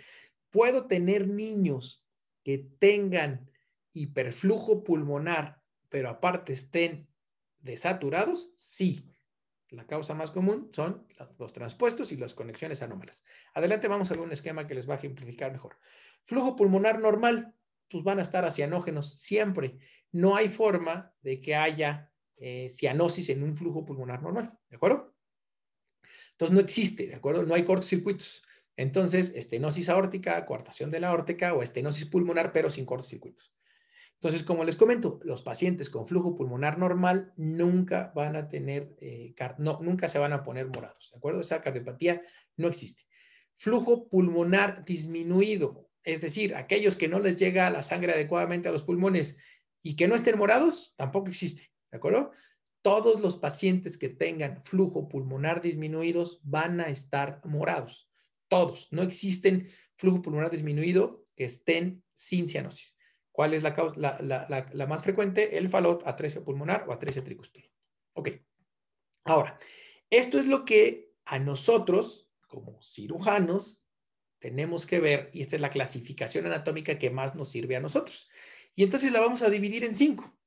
puedo tener niños que tengan hiperflujo pulmonar, pero aparte estén desaturados, sí. La causa más común son los transpuestos y las conexiones anómalas. Adelante vamos a ver un esquema que les va a simplificar mejor. Flujo pulmonar normal, pues van a estar a cianógenos siempre. No hay forma de que haya eh, cianosis en un flujo pulmonar normal, ¿de acuerdo? Entonces no existe, ¿de acuerdo? No hay cortocircuitos. Entonces, estenosis aórtica, coartación de la aórtica o estenosis pulmonar, pero sin cortocircuitos. Entonces, como les comento, los pacientes con flujo pulmonar normal nunca van a tener, eh, nunca se van a poner morados, ¿de acuerdo? Esa cardiopatía no existe. Flujo pulmonar disminuido, es decir, aquellos que no les llega la sangre adecuadamente a los pulmones y que no estén morados, tampoco existe, ¿de acuerdo? Todos los pacientes que tengan flujo pulmonar disminuidos van a estar morados. Todos. No existen flujo pulmonar disminuido que estén sin cianosis. ¿Cuál es la, más frecuente? El falot, atresia pulmonar o atresia tricúspide. Ok. Ahora, esto es lo que a nosotros, como cirujanos, tenemos que ver, y esta es la clasificación anatómica que más nos sirve a nosotros. Y entonces la vamos a dividir en cinco.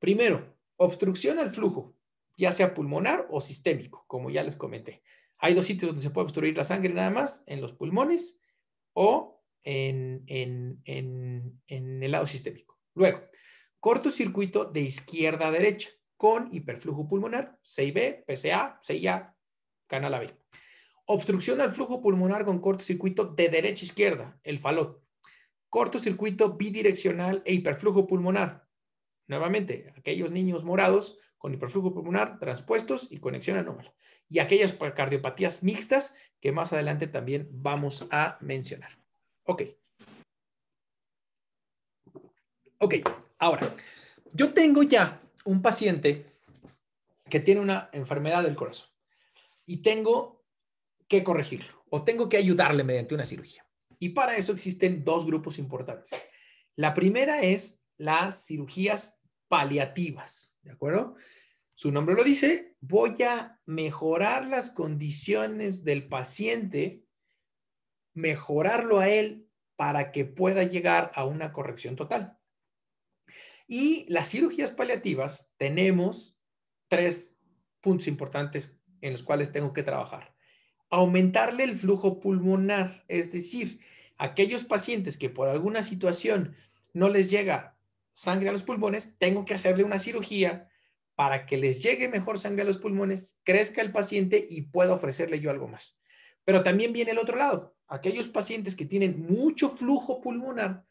Primero, obstrucción al flujo, ya sea pulmonar o sistémico, como ya les comenté. Hay dos sitios donde se puede obstruir la sangre nada más, en los pulmones o en, el lado sistémico. Luego, cortocircuito de izquierda a derecha con hiperflujo pulmonar, CIB, PCA, CIA, canal AB. Obstrucción al flujo pulmonar con cortocircuito de derecha a izquierda, el falot. Cortocircuito bidireccional e hiperflujo pulmonar. Nuevamente, aquellos niños morados con hiperflujo pulmonar, transpuestos y conexión anómala. Y aquellas cardiopatías mixtas que más adelante también vamos a mencionar. Ok. Ok, ahora, yo tengo ya un paciente que tiene una enfermedad del corazón y tengo que corregirlo o tengo que ayudarle mediante una cirugía. Y para eso existen dos grupos importantes. La primera es las cirugías paliativas, ¿de acuerdo? Su nombre lo dice, voy a mejorar las condiciones del paciente mejorarlo a él para que pueda llegar a una corrección total. Y las cirugías paliativas tenemos tres puntos importantes en los cuales tengo que trabajar. Aumentarle el flujo pulmonar, es decir, aquellos pacientes que por alguna situación no les llega sangre a los pulmones, tengo que hacerle una cirugía para que les llegue mejor sangre a los pulmones, crezca el paciente y pueda ofrecerle yo algo más. Pero también viene el otro lado, aquellos pacientes que tienen mucho flujo pulmonar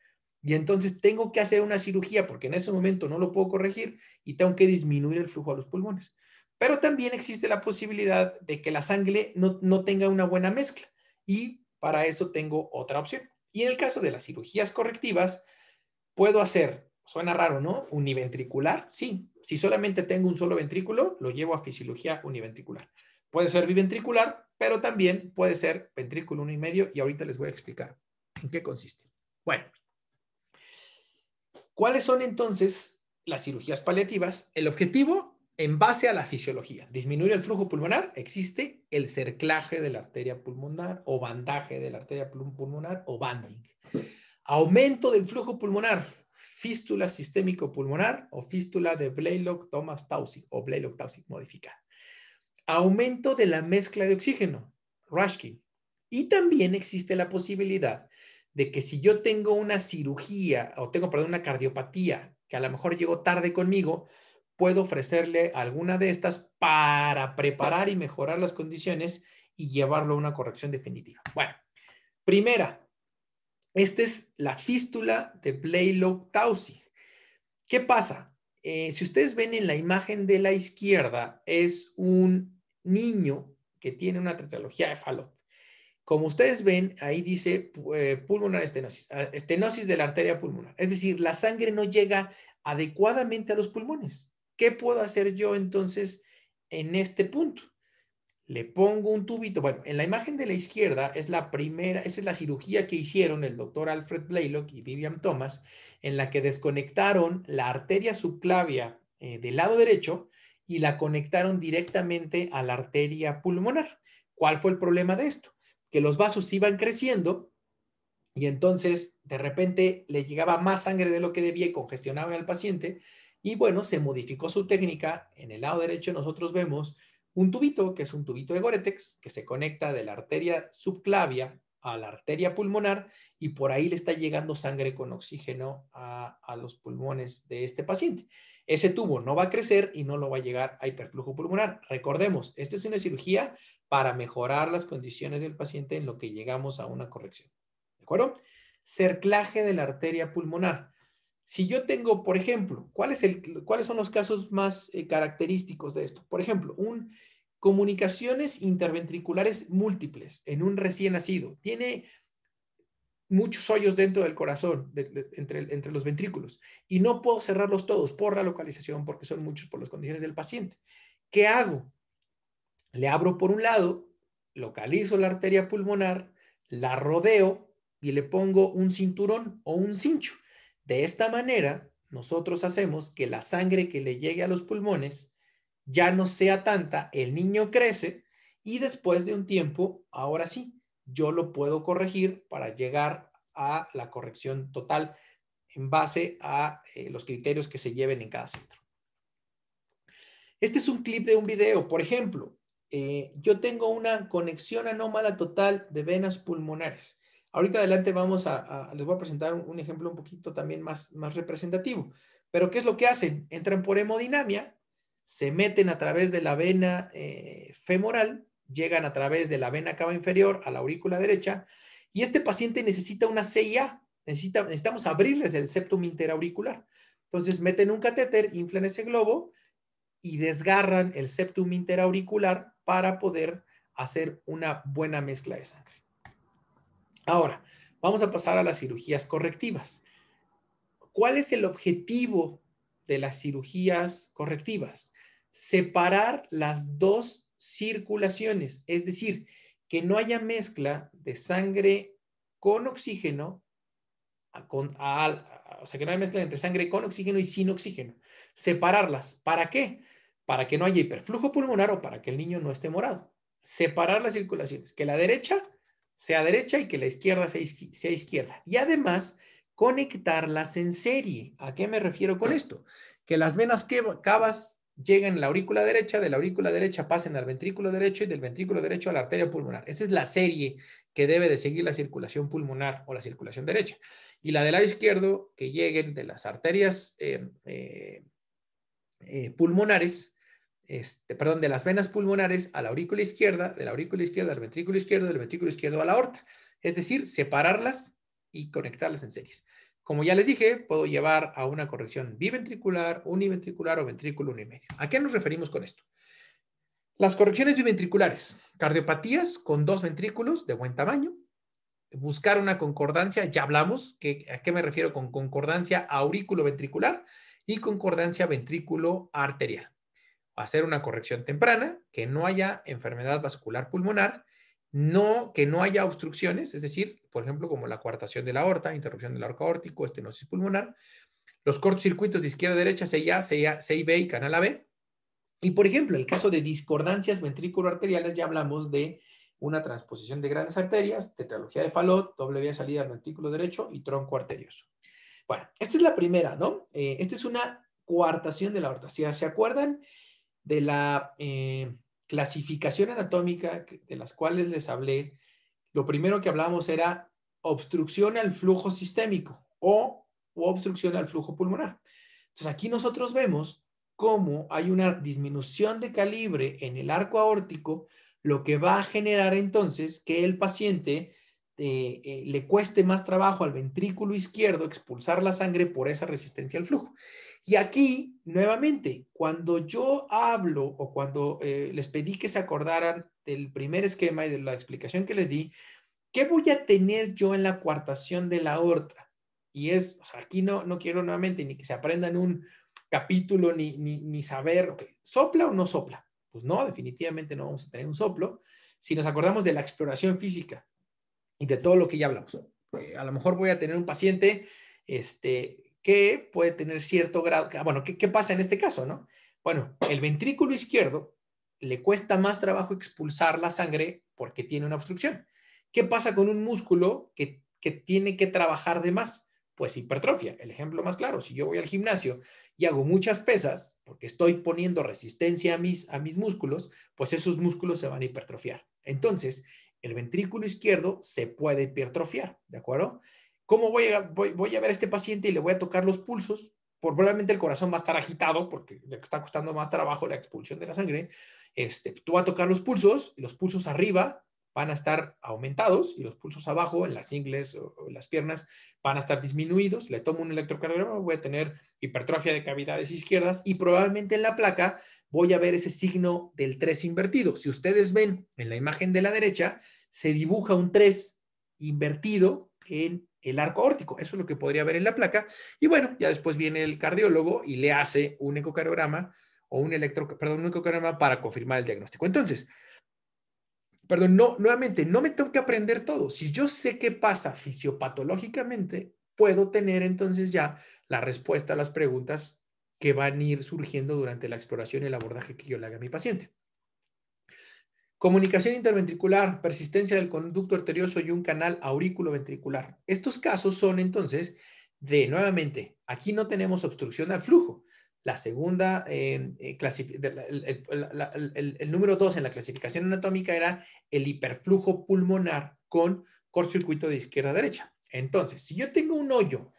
y entonces tengo que hacer una cirugía porque en ese momento no lo puedo corregir y tengo que disminuir el flujo a los pulmones. Pero también existe la posibilidad de que la sangre no, tenga una buena mezcla y para eso tengo otra opción. Y en el caso de las cirugías correctivas, puedo hacer, suena raro, ¿no? Univentricular, sí. Si solamente tengo un solo ventrículo, lo llevo a fisiología univentricular. Puede ser biventricular, pero también puede ser ventrículo uno y medio y ahorita les voy a explicar en qué consiste. Bueno, ¿cuáles son entonces las cirugías paliativas? El objetivo en base a la fisiología, disminuir el flujo pulmonar, existe el cerclaje de la arteria pulmonar o bandaje de la arteria pulmonar o banding. Aumento del flujo pulmonar, fístula sistémico pulmonar o fístula de blaylock thomas tausig o blaylock tausig modificada aumento de la mezcla de oxígeno, Rashkin. Y también existe la posibilidad de que si yo tengo una cirugía o tengo, perdón, una cardiopatía que a lo mejor llegó tarde conmigo, puedo ofrecerle alguna de estas para preparar y mejorar las condiciones y llevarlo a una corrección definitiva. Bueno, primera, esta es la fístula de Blaylock-Tausig. ¿Qué pasa? Eh, si ustedes ven en la imagen de la izquierda, es un niño que tiene una tetralogía de Fallot. Como ustedes ven, ahí dice eh, pulmonar estenosis, ah, estenosis de la arteria pulmonar. Es decir, la sangre no llega adecuadamente a los pulmones. ¿Qué puedo hacer yo entonces en este punto? le pongo un tubito. Bueno, en la imagen de la izquierda es la primera, esa es la cirugía que hicieron el doctor Alfred Blaylock y Vivian Thomas, en la que desconectaron la arteria subclavia eh, del lado derecho y la conectaron directamente a la arteria pulmonar. ¿Cuál fue el problema de esto? Que los vasos iban creciendo y entonces de repente le llegaba más sangre de lo que debía y congestionaba al paciente. Y bueno, se modificó su técnica. En el lado derecho nosotros vemos un tubito, que es un tubito de Goretex, que se conecta de la arteria subclavia a la arteria pulmonar y por ahí le está llegando sangre con oxígeno a, los pulmones de este paciente. Ese tubo no va a crecer y no lo va a llegar a hiperflujo pulmonar. Recordemos, esta es una cirugía para mejorar las condiciones del paciente en lo que llegamos a una corrección. ¿De acuerdo? Cerclaje de la arteria pulmonar. Si yo tengo, por ejemplo, ¿cuáles son los casos más eh, característicos de esto? Por ejemplo, un, comunicaciones interventriculares múltiples en un recién nacido. Tiene muchos hoyos dentro del corazón, entre, entre, los ventrículos, y no puedo cerrarlos todos por la localización, porque son muchos por las condiciones del paciente. ¿Qué hago? Le abro por un lado, localizo la arteria pulmonar, la rodeo y le pongo un cinturón o un cincho. De esta manera, nosotros hacemos que la sangre que le llegue a los pulmones ya no sea tanta, el niño crece y después de un tiempo, ahora sí, yo lo puedo corregir para llegar a la corrección total en base a eh, los criterios que se lleven en cada centro. Este es un clip de un video. Por ejemplo, eh, yo tengo una conexión anómala total de venas pulmonares. Ahorita adelante vamos a, les voy a presentar un, ejemplo un poquito también más, más representativo. Pero ¿qué es lo que hacen? Entran por hemodinamia, se meten a través de la vena eh, femoral, llegan a través de la vena cava inferior a la aurícula derecha, y este paciente necesita una CIA, necesitamos abrirles el septum interauricular. Entonces meten un catéter, inflan ese globo y desgarran el septum interauricular para poder hacer una buena mezcla de sangre. Ahora, vamos a pasar a las cirugías correctivas. ¿Cuál es el objetivo de las cirugías correctivas? Separar las dos circulaciones, es decir, que no haya mezcla de sangre con oxígeno, o sea, que no haya mezcla entre sangre con oxígeno y sin oxígeno. Separarlas. ¿Para qué? Para que no haya hiperflujo pulmonar o para que el niño no esté morado. Separar las circulaciones, que la derecha sea derecha y que la izquierda sea, izquierda. Y además, conectarlas en serie. ¿A qué me refiero con esto? Que las venas que cavas lleguen a la aurícula derecha, de la aurícula derecha pasen al ventrículo derecho y del ventrículo derecho a la arteria pulmonar. Esa es la serie que debe de seguir la circulación pulmonar o la circulación derecha. Y la del lado izquierdo, que lleguen de las arterias eh, eh, eh, pulmonares este, perdón, de las venas pulmonares a la aurícula izquierda, de la aurícula izquierda al ventrículo izquierdo, del ventrículo izquierdo a la aorta. Es decir, separarlas y conectarlas en series. Como ya les dije, puedo llevar a una corrección biventricular, univentricular o ventrículo uno y medio. ¿A qué nos referimos con esto? Las correcciones biventriculares, cardiopatías con dos ventrículos de buen tamaño, buscar una concordancia, ya hablamos, ¿a qué me refiero con concordancia aurículo-ventricular? Y concordancia ventrículo-arterial hacer una corrección temprana, que no haya enfermedad vascular pulmonar, no, que no haya obstrucciones, es decir, por ejemplo, como la coartación de la aorta, interrupción del arco aórtico, estenosis pulmonar, los cortocircuitos de izquierda a derecha, CIA, CIA, CIB y canal AB. Y, por ejemplo, el caso de discordancias ventrículo-arteriales, ya hablamos de una transposición de grandes arterias, tetralogía de Fallot, doble vía salida al ventrículo derecho y tronco arterioso. Bueno, esta es la primera, ¿no? Eh, esta es una coartación de la aorta. Si se acuerdan, de la eh, clasificación anatómica de las cuales les hablé, lo primero que hablamos era obstrucción al flujo sistémico o, obstrucción al flujo pulmonar. Entonces aquí nosotros vemos cómo hay una disminución de calibre en el arco aórtico, lo que va a generar entonces que el paciente eh, eh, le cueste más trabajo al ventrículo izquierdo expulsar la sangre por esa resistencia al flujo. Y aquí, nuevamente, cuando yo hablo o cuando eh, les pedí que se acordaran del primer esquema y de la explicación que les di, ¿qué voy a tener yo en la coartación de la aorta? Y es, o sea, aquí no, no quiero nuevamente ni que se aprendan un capítulo ni, ni, saber, ¿sopla o no sopla? Pues no, definitivamente no vamos a tener un soplo. Si nos acordamos de la exploración física y de todo lo que ya hablamos, eh, a lo mejor voy a tener un paciente este, que puede tener cierto grado, ah, bueno, ¿qué, ¿qué, pasa en este caso, no? Bueno, el ventrículo izquierdo le cuesta más trabajo expulsar la sangre porque tiene una obstrucción. ¿Qué pasa con un músculo que, tiene que trabajar de más? Pues hipertrofia. El ejemplo más claro, si yo voy al gimnasio y hago muchas pesas porque estoy poniendo resistencia mis, a mis músculos, pues esos músculos se van a hipertrofiar. Entonces, el ventrículo izquierdo se puede hipertrofiar, ¿de acuerdo? ¿Cómo voy a, voy, a ver a este paciente y le voy a tocar los pulsos? probablemente el corazón va a estar agitado porque le está costando más trabajo la expulsión de la sangre. Este, tú vas a tocar los pulsos, los pulsos arriba van a estar aumentados y los pulsos abajo, en las ingles o, en las piernas, van a estar disminuidos. Le tomo un electrocardiograma, voy a tener hipertrofia de cavidades izquierdas y probablemente en la placa voy a ver ese signo del 3 invertido. Si ustedes ven en la imagen de la derecha, se dibuja un 3 invertido en el arco aórtico, Eso es lo que podría ver en la placa. Y bueno, ya después viene el cardiólogo y le hace un ecocardiograma o un electro, perdón, un ecocardiograma para confirmar el diagnóstico. Entonces, perdón, no, nuevamente, no me tengo que aprender todo. Si yo sé qué pasa fisiopatológicamente, puedo tener entonces ya la respuesta a las preguntas que van a ir surgiendo durante la exploración y el abordaje que yo le haga a mi paciente. Comunicación interventricular, persistencia del conducto arterioso y un canal ventricular. Estos casos son entonces de, nuevamente, aquí no tenemos obstrucción al flujo. La segunda, em, eh, el, el, número dos en la clasificación anatómica era el hiperflujo pulmonar con cortocircuito de izquierda a derecha. Entonces, si yo tengo un hoyo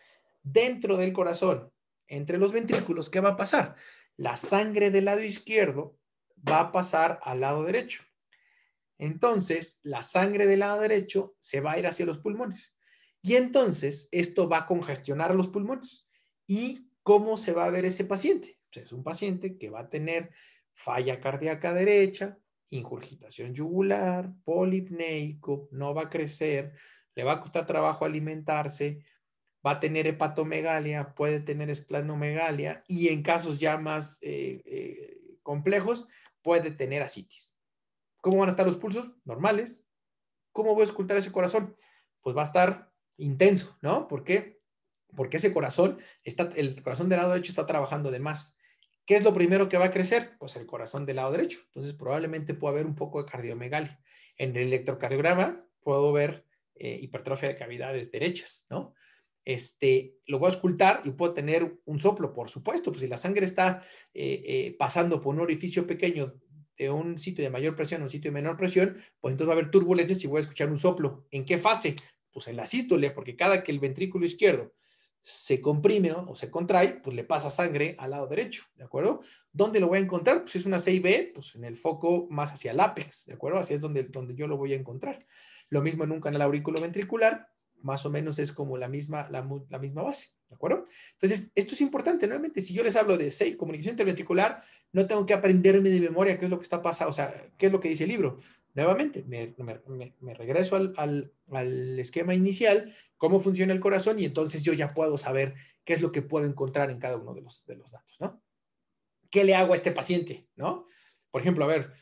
dentro del corazón, entre los ventrículos, ¿qué va a pasar? La sangre del lado izquierdo va a pasar al lado derecho. Entonces, la sangre del lado derecho se va a ir hacia los pulmones. Y entonces, esto va a congestionar los pulmones. ¿Y cómo se va a ver ese paciente? Pues, es un paciente que va a tener falla cardíaca derecha, injurgitación yugular, polipneico, no va a crecer, le va a costar trabajo alimentarse, va a tener hepatomegalia, puede tener esplanomegalia y en casos ya más eh, eh, complejos puede tener asitis. ¿Cómo van a estar los pulsos? Normales. ¿Cómo voy a escultar ese corazón? Pues va a estar intenso, ¿no? ¿Por qué? Porque ese corazón, está, el corazón del lado derecho está trabajando de más. ¿Qué es lo primero que va a crecer? Pues el corazón del lado derecho. Entonces probablemente pueda haber un poco de cardiomegalia. En el electrocardiograma puedo ver eh, hipertrofia de cavidades derechas, ¿no? Este, lo voy a escultar y puedo tener un soplo, por supuesto, pues si la sangre está eh, eh, pasando por un orificio pequeño de un sitio de mayor presión a un sitio de menor presión, pues entonces va a haber turbulencias y voy a escuchar un soplo. ¿En qué fase? Pues en la sístole, porque cada que el ventrículo izquierdo se comprime o se contrae, pues le pasa sangre al lado derecho, ¿de acuerdo? ¿Dónde lo voy a encontrar? Pues es una B, pues en el foco más hacia el ápex, ¿de acuerdo? Así es donde, donde yo lo voy a encontrar. Lo mismo en un canal ventricular, más o menos es como la misma, la misma base. ¿De acuerdo? Entonces, esto es importante. Nuevamente, si yo les hablo de comunicación interventricular, no tengo que aprenderme de memoria qué es lo que está pasando, o sea, qué es lo que dice el libro. Nuevamente, me, regreso al, esquema inicial, cómo funciona el corazón, y entonces yo ya puedo saber qué es lo que puedo encontrar en cada uno de los, de los datos, ¿no? ¿Qué le hago a este paciente, no? Por ejemplo, a ver,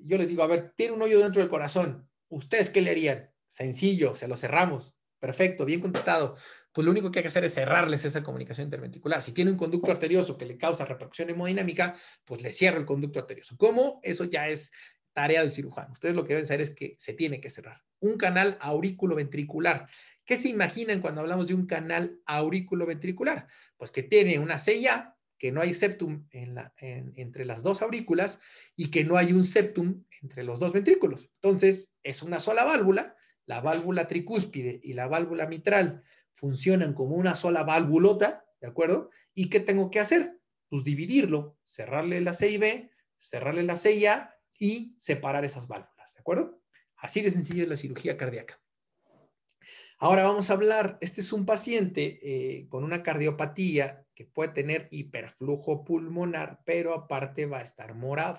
yo les digo, a ver, tiene un hoyo dentro del corazón, ¿ustedes qué le harían? Sencillo, se lo cerramos. Perfecto, bien contestado pues lo único que hay que hacer es cerrarles esa comunicación interventricular. Si tiene un conducto arterioso que le causa repercusión hemodinámica, pues le cierra el conducto arterioso. ¿Cómo? Eso ya es tarea del cirujano. Ustedes lo que deben saber es que se tiene que cerrar. Un canal aurículo ventricular. ¿Qué se imaginan cuando hablamos de un canal aurículo ventricular? Pues que tiene una sella que no hay septum entre las dos aurículas y que no hay un septum entre los dos ventrículos. Entonces, es una sola válvula, la válvula tricúspide y la válvula mitral funcionan como una sola válvulota, ¿de acuerdo? ¿Y qué tengo que hacer? Pues dividirlo, cerrarle la C y B, cerrarle la C y separar esas válvulas, ¿de acuerdo? Así de sencillo es la cirugía cardíaca. Ahora vamos a hablar, este es un paciente eh, con una cardiopatía que puede tener hiperflujo pulmonar, pero aparte va a estar morado.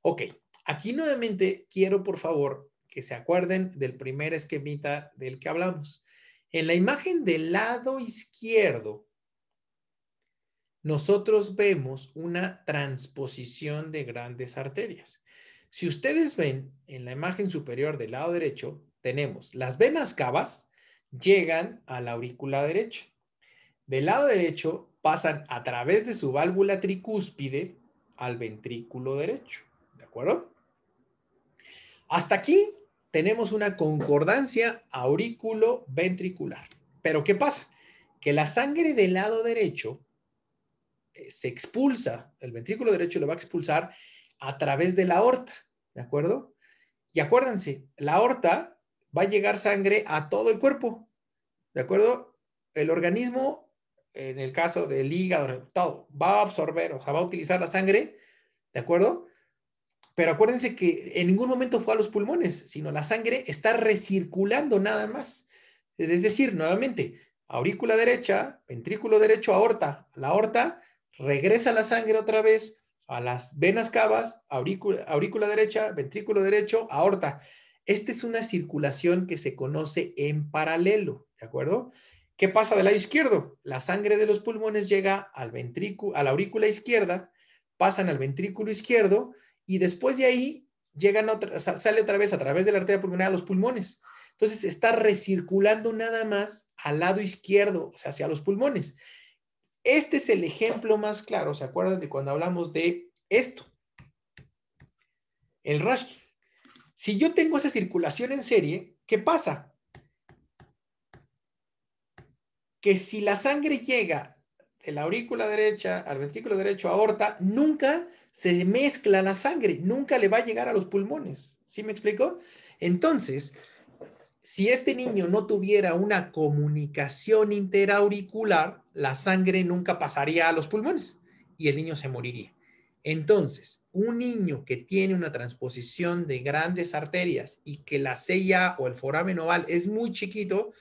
Ok, aquí nuevamente quiero por favor que se acuerden del primer esquemita del que hablamos. En la imagen del lado izquierdo, nosotros vemos una transposición de grandes arterias. Si ustedes ven en la imagen superior del lado derecho, tenemos las venas cavas llegan a la aurícula derecha. Del lado derecho pasan a través de su válvula tricúspide al ventrículo derecho. ¿De acuerdo? Hasta aquí tenemos una concordancia aurículo-ventricular. Pero ¿qué pasa? Que la sangre del lado derecho eh, se expulsa, el ventrículo derecho lo va a expulsar a través de la aorta, ¿de acuerdo? Y acuérdense, la aorta va a llegar sangre a todo el cuerpo, ¿de acuerdo? El organismo, en el caso del hígado, todo, va a absorber, o sea, va a utilizar la sangre, ¿de acuerdo? Pero acuérdense que en ningún momento fue a los pulmones, sino la sangre está recirculando nada más. Es decir, nuevamente, aurícula derecha, ventrículo derecho, aorta. La aorta regresa la sangre otra vez a las venas cavas, aurícula, derecha, ventrículo derecho, aorta. Esta es una circulación que se conoce en paralelo, ¿de acuerdo? ¿Qué pasa del lado izquierdo? La sangre de los pulmones llega al ventrículo, a la aurícula izquierda, pasan al ventrículo izquierdo, y después de ahí llegan otra, sale otra vez a través de la arteria pulmonar a los pulmones. Entonces está recirculando nada más al lado izquierdo, o sea, hacia los pulmones. Este es el ejemplo más claro, ¿se acuerdan de cuando hablamos de esto? El Rash. Si yo tengo esa circulación en serie, ¿qué pasa? Que si la sangre llega de la aurícula derecha al ventrículo derecho aorta, nunca se mezcla la sangre, nunca le va a llegar a los pulmones. ¿Sí me explico? Entonces, si este niño no tuviera una comunicación interauricular, la sangre nunca pasaría a los pulmones y el niño se moriría. Entonces, un niño que tiene una transposición de grandes arterias y que la sella o el foramen oval es muy chiquito,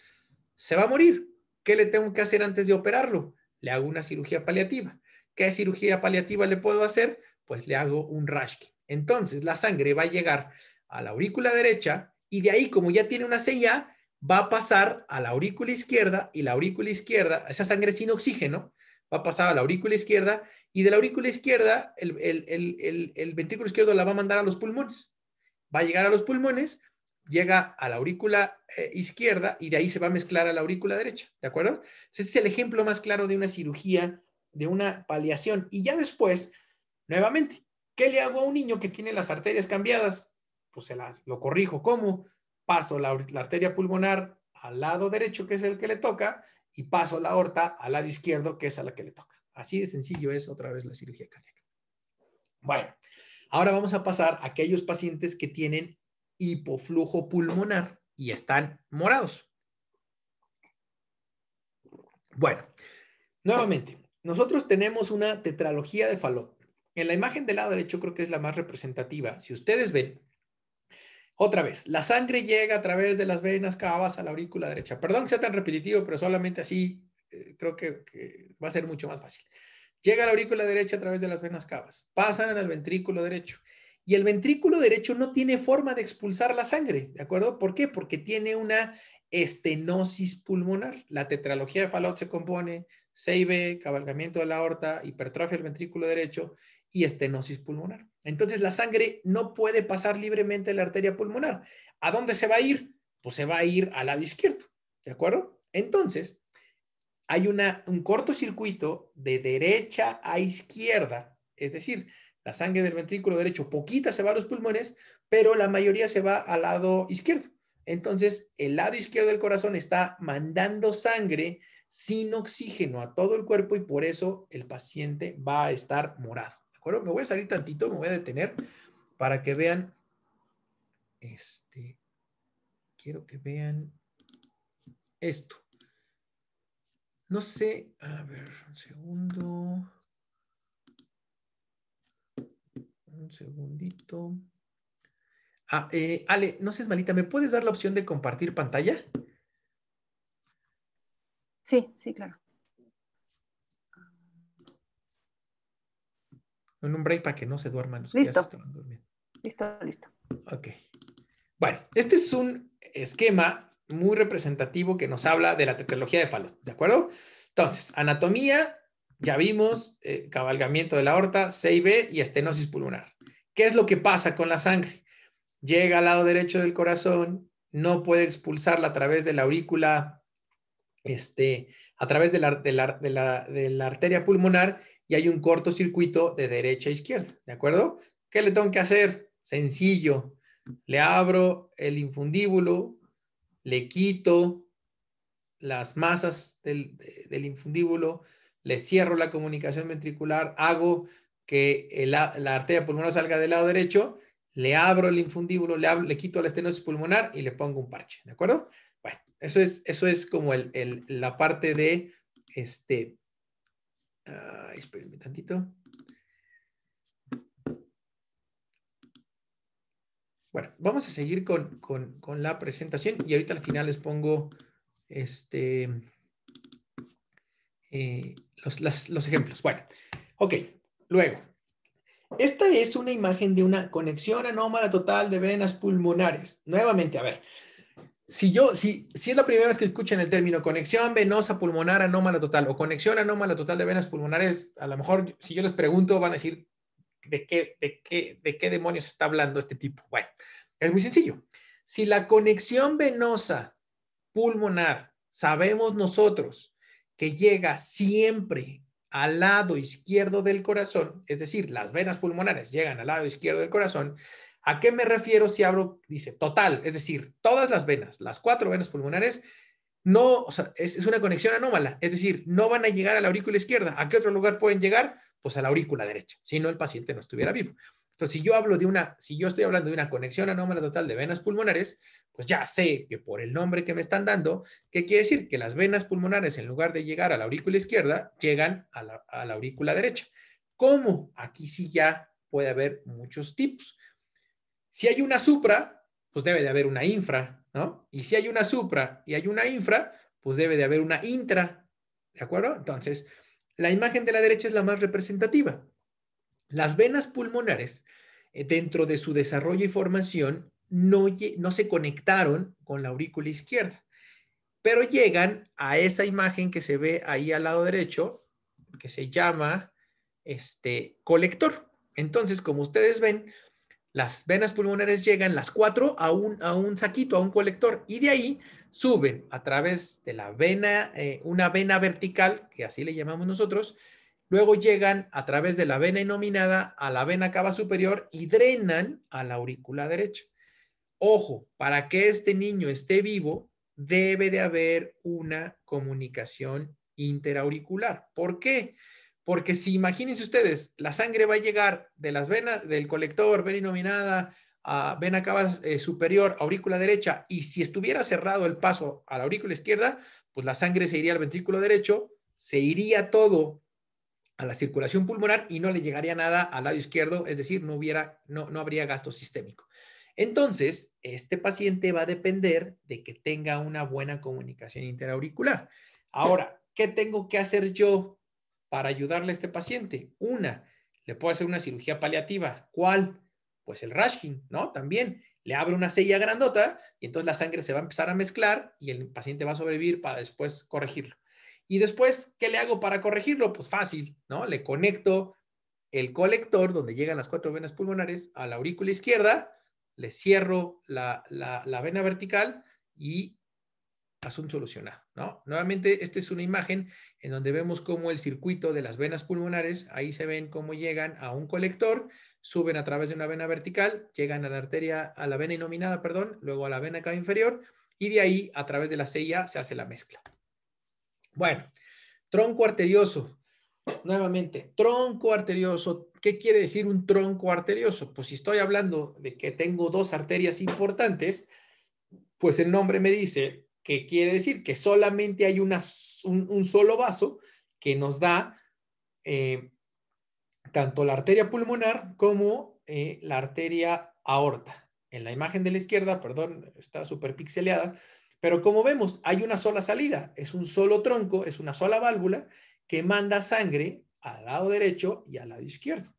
se va a morir. ¿Qué le tengo que hacer antes de operarlo? Le hago una cirugía paliativa. ¿Qué cirugía paliativa le puedo hacer? pues le hago un Rashki. Entonces la sangre va a llegar a la aurícula derecha y de ahí, como ya tiene una sella, va a pasar a la aurícula izquierda y la aurícula izquierda, esa sangre sin oxígeno, va a pasar a la aurícula izquierda y de la aurícula izquierda el, ventrículo izquierdo la va a mandar a los pulmones. Va a llegar a los pulmones, llega a la aurícula eh, izquierda y de ahí se va a mezclar a la aurícula derecha, ¿de acuerdo? Ese es el ejemplo más claro de una cirugía, de una paliación. Y ya después Nuevamente, ¿qué le hago a un niño que tiene las arterias cambiadas? Pues se las, lo corrijo. ¿Cómo? Paso la, arteria pulmonar al lado derecho, que es el que le toca, y paso la aorta al lado izquierdo, que es a la que le toca. Así de sencillo es otra vez la cirugía cardíaca. Bueno, ahora vamos a pasar a aquellos pacientes que tienen hipoflujo pulmonar y están morados. Bueno, nuevamente, nosotros tenemos una tetralogía de Fallot. En la imagen del lado derecho creo que es la más representativa. Si ustedes ven, otra vez, la sangre llega a través de las venas cavas a la aurícula derecha. Perdón que sea tan repetitivo, pero solamente así eh, creo que, va a ser mucho más fácil. Llega a la aurícula derecha a través de las venas cavas, pasan al ventrículo derecho. Y el ventrículo derecho no tiene forma de expulsar la sangre, ¿de acuerdo? ¿Por qué? Porque tiene una estenosis pulmonar. La tetralogía de Fallot se compone CIB, cabalgamiento de la aorta, hipertrofia del ventrículo derecho y estenosis pulmonar. Entonces la sangre no puede pasar libremente la arteria pulmonar. ¿A dónde se va a ir? Pues se va a ir al lado izquierdo, ¿de acuerdo? Entonces, hay un cortocircuito de derecha a izquierda, es decir, la sangre del ventrículo derecho, poquita se va a los pulmones, pero la mayoría se va al lado izquierdo. Entonces, el lado izquierdo del corazón está mandando sangre sin oxígeno a todo el cuerpo y por eso el paciente va a estar morado. Bueno, Me voy a salir tantito, me voy a detener para que vean, este, quiero que vean esto. No sé, a ver, un segundo. Un segundito. Ah, eh, Ale, no seas malita, ¿me puedes dar la opción de compartir pantalla? Sí, sí, claro. en un break para que no se duerman los listo. que durmiendo. Listo, listo. Ok. Bueno, este es un esquema muy representativo que nos habla de la tecnología de Fallot, ¿de acuerdo? Entonces, anatomía, ya vimos, eh, cabalgamiento de la aorta, C y estenosis pulmonar. ¿Qué es lo que pasa con la sangre? Llega al lado derecho del corazón, no puede expulsarla a través de la aurícula, este, a través de la arteria pulmonar y hay un cortocircuito de derecha a izquierda, ¿de acuerdo? ¿Qué le tengo que hacer? Sencillo. Le abro el infundíbulo, le quito las masas del, infundíbulo, le cierro la comunicación ventricular, hago que la arteria pulmonar salga del lado derecho, le abro el infundíbulo, le, quito la estenosis pulmonar y le pongo un parche, ¿de acuerdo? Bueno, eso es, eso es como la parte de este, Uh, un tantito. Bueno, vamos a seguir con, la presentación y ahorita al final les pongo este, eh, los, los, ejemplos. Bueno, ok, luego. Esta es una imagen de una conexión anómala total de venas pulmonares. Nuevamente, a ver, si yo, si, es la primera vez que escuchan el término conexión venosa pulmonar anómala total o conexión anómala total de venas pulmonares, a lo mejor si yo les pregunto van a decir de qué, de qué, de qué demonios está hablando este tipo. Bueno, es muy sencillo. Si la conexión venosa pulmonar sabemos nosotros que llega siempre al lado izquierdo del corazón, es decir, las venas pulmonares llegan al lado izquierdo del corazón, ¿A qué me refiero si abro? Dice, total, es decir, todas las venas, las cuatro venas pulmonares, no, es, una conexión anómala, es decir, no van a llegar a la aurícula izquierda. ¿A qué otro lugar pueden llegar? Pues a la aurícula derecha, si no el paciente no estuviera vivo. Entonces, si yo hablo de una, si yo estoy hablando de una conexión anómala total de venas pulmonares, pues ya sé que por el nombre que me están dando, ¿qué quiere decir? Que las venas pulmonares, en lugar de llegar a la aurícula izquierda, llegan a la, a la aurícula derecha. ¿Cómo? Aquí sí ya puede haber muchos tipos. Si hay una supra, pues debe de haber una infra, ¿no? Y si hay una supra y hay una infra, pues debe de haber una intra, ¿de acuerdo? Entonces, la imagen de la derecha es la más representativa. Las venas pulmonares, eh, dentro de su desarrollo y formación, no, no se conectaron con la aurícula izquierda, pero llegan a esa imagen que se ve ahí al lado derecho, que se llama este colector. Entonces, como ustedes ven, las venas pulmonares llegan las cuatro a un, saquito, a un colector, y de ahí suben a través de la vena, eh, una vena vertical, que así le llamamos nosotros, luego llegan a través de la vena inominada a la vena cava superior y drenan a la aurícula derecha. Ojo, para que este niño esté vivo, debe de haber una comunicación interauricular. ¿Por qué? Porque si imagínense ustedes, la sangre va a llegar de las venas, del colector, vena a vena cava eh, superior, aurícula derecha, y si estuviera cerrado el paso a la aurícula izquierda, pues la sangre se iría al ventrículo derecho, se iría todo a la circulación pulmonar y no le llegaría nada al lado izquierdo, es decir, no, hubiera, no, no habría gasto sistémico. Entonces, este paciente va a depender de que tenga una buena comunicación interauricular. Ahora, ¿qué tengo que hacer yo para ayudarle a este paciente? Una, le puedo hacer una cirugía paliativa. ¿Cuál? Pues el Rashkin, ¿no? También le abro una sella grandota y entonces la sangre se va a empezar a mezclar y el paciente va a sobrevivir para después corregirlo. Y después, ¿qué le hago para corregirlo? Pues fácil, ¿no? Le conecto el colector donde llegan las cuatro venas pulmonares a la aurícula izquierda, le cierro la vena vertical y asunto solucionado, ¿no? Nuevamente, esta es una imagen en donde vemos cómo el circuito de las venas pulmonares, ahí se ven cómo llegan a un colector, suben a través de una vena vertical, llegan a la arteria, a la vena inominada, perdón, luego a la vena cava inferior, y de ahí, a través de la CIA se hace la mezcla. Bueno, tronco arterioso. Nuevamente, tronco arterioso. ¿Qué quiere decir un tronco arterioso? Pues si estoy hablando de que tengo dos arterias importantes, pues el nombre me dice ¿Qué quiere decir que solamente hay un, solo vaso que nos da eh, tanto la arteria pulmonar como eh, la arteria aorta. En la imagen de la izquierda, perdón, está súper pixeleada, pero como vemos, hay una sola salida, es un solo tronco, es una sola válvula que manda sangre al lado derecho y al lado izquierdo.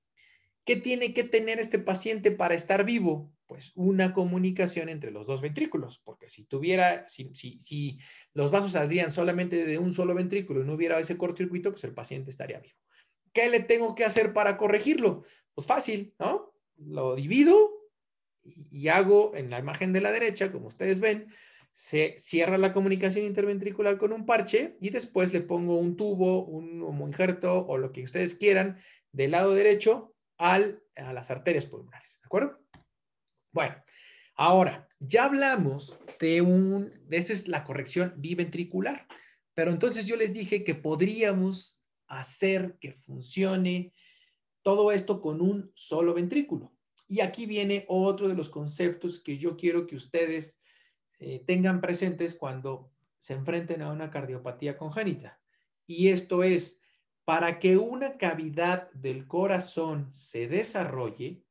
¿Qué tiene que tener este paciente para estar vivo? pues una comunicación entre los dos ventrículos, porque si tuviera, si, los vasos saldrían solamente de un solo ventrículo y no hubiera ese cortocircuito, pues el paciente estaría vivo. ¿Qué le tengo que hacer para corregirlo? Pues fácil, ¿no? Lo divido y hago en la imagen de la derecha, como ustedes ven, se cierra la comunicación interventricular con un parche y después le pongo un tubo, un injerto o lo que ustedes quieran del lado derecho a las arterias pulmonares, ¿de acuerdo? Bueno, ahora, ya hablamos de un, esa es la corrección biventricular, pero entonces yo les dije que podríamos hacer que funcione todo esto con un solo ventrículo. Y aquí viene otro de los conceptos que yo quiero que ustedes eh, tengan presentes cuando se enfrenten a una cardiopatía congénita. Y esto es, para que una cavidad del corazón se desarrolle,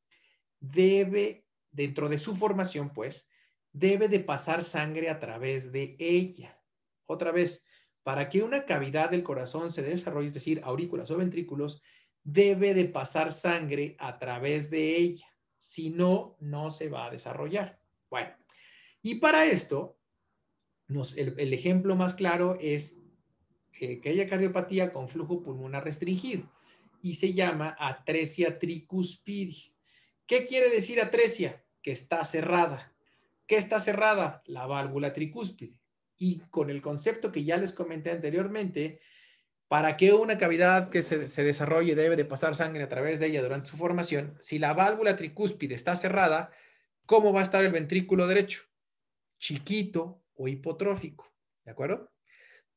debe dentro de su formación, pues, debe de pasar sangre a través de ella. Otra vez, para que una cavidad del corazón se desarrolle, es decir, aurículas o ventrículos, debe de pasar sangre a través de ella. Si no, no se va a desarrollar. Bueno, y para esto, el, ejemplo más claro es eh, que haya cardiopatía con flujo pulmonar restringido y se llama atresia tricuspidi. ¿Qué quiere decir atresia? que está cerrada. ¿Qué está cerrada? La válvula tricúspide. Y con el concepto que ya les comenté anteriormente, para que una cavidad que se, desarrolle debe de pasar sangre a través de ella durante su formación, si la válvula tricúspide está cerrada, ¿cómo va a estar el ventrículo derecho? Chiquito o hipotrófico, ¿de acuerdo?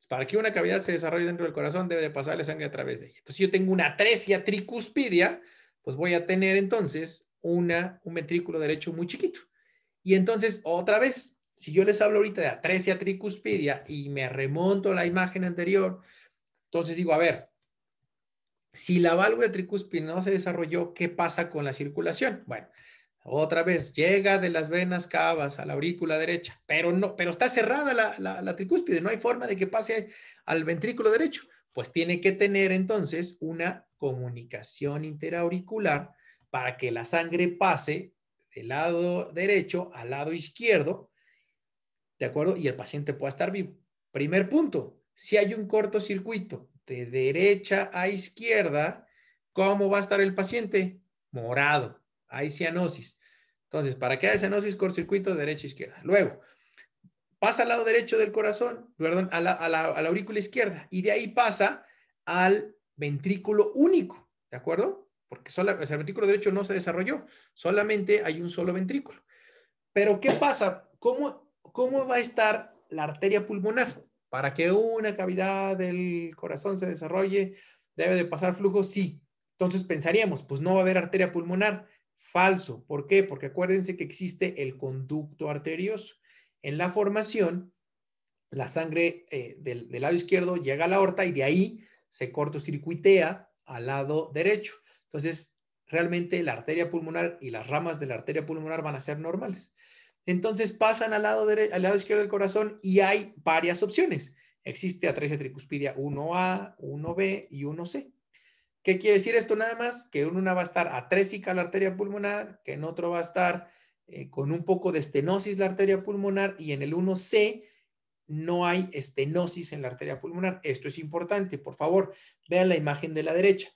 Para que una cavidad se desarrolle dentro del corazón debe de pasarle sangre a través de ella. Entonces, si yo tengo una atresia tricúspidia, pues voy a tener entonces un ventrículo derecho muy chiquito. Y entonces, otra vez, si yo les hablo ahorita de atresia tricuspidia y me remonto a la imagen anterior, entonces digo, a ver, si la válvula tricúspide no se desarrolló, ¿qué pasa con la circulación? Bueno, otra vez, llega de las venas cavas a la aurícula derecha, pero no, pero está cerrada la, la, la tricúspide, no hay forma de que pase al ventrículo derecho. Pues tiene que tener entonces una comunicación interauricular para que la sangre pase del lado derecho al lado izquierdo, ¿de acuerdo? Y el paciente pueda estar vivo. Primer punto, si hay un cortocircuito de derecha a izquierda, ¿cómo va a estar el paciente? Morado, hay cianosis. Entonces, para qué hay cianosis, cortocircuito de derecha a izquierda. Luego, pasa al lado derecho del corazón, perdón, a la aurícula izquierda, y de ahí pasa al ventrículo único, ¿de acuerdo? porque solo, el ventrículo derecho no se desarrolló, solamente hay un solo ventrículo. Pero ¿qué pasa? ¿Cómo, cómo va a estar la arteria pulmonar? Para que una cavidad del corazón se desarrolle, debe de pasar flujo, sí. Entonces pensaríamos, pues no va a haber arteria pulmonar. Falso. ¿Por qué? Porque acuérdense que existe el conducto arterioso. En la formación, la sangre eh, del, lado izquierdo llega a la aorta y de ahí se cortocircuitea al lado derecho. Entonces, realmente la arteria pulmonar y las ramas de la arteria pulmonar van a ser normales. Entonces pasan al lado, izquierdo del corazón y hay varias opciones. Existe atresia tricuspidia 1A, 1B y 1C. ¿Qué quiere decir esto nada más? Que en una va a estar atrésica la arteria pulmonar, que en otro va a estar eh, con un poco de estenosis la arteria pulmonar y en el 1C no hay estenosis en la arteria pulmonar. Esto es importante. Por favor, vean la imagen de la derecha.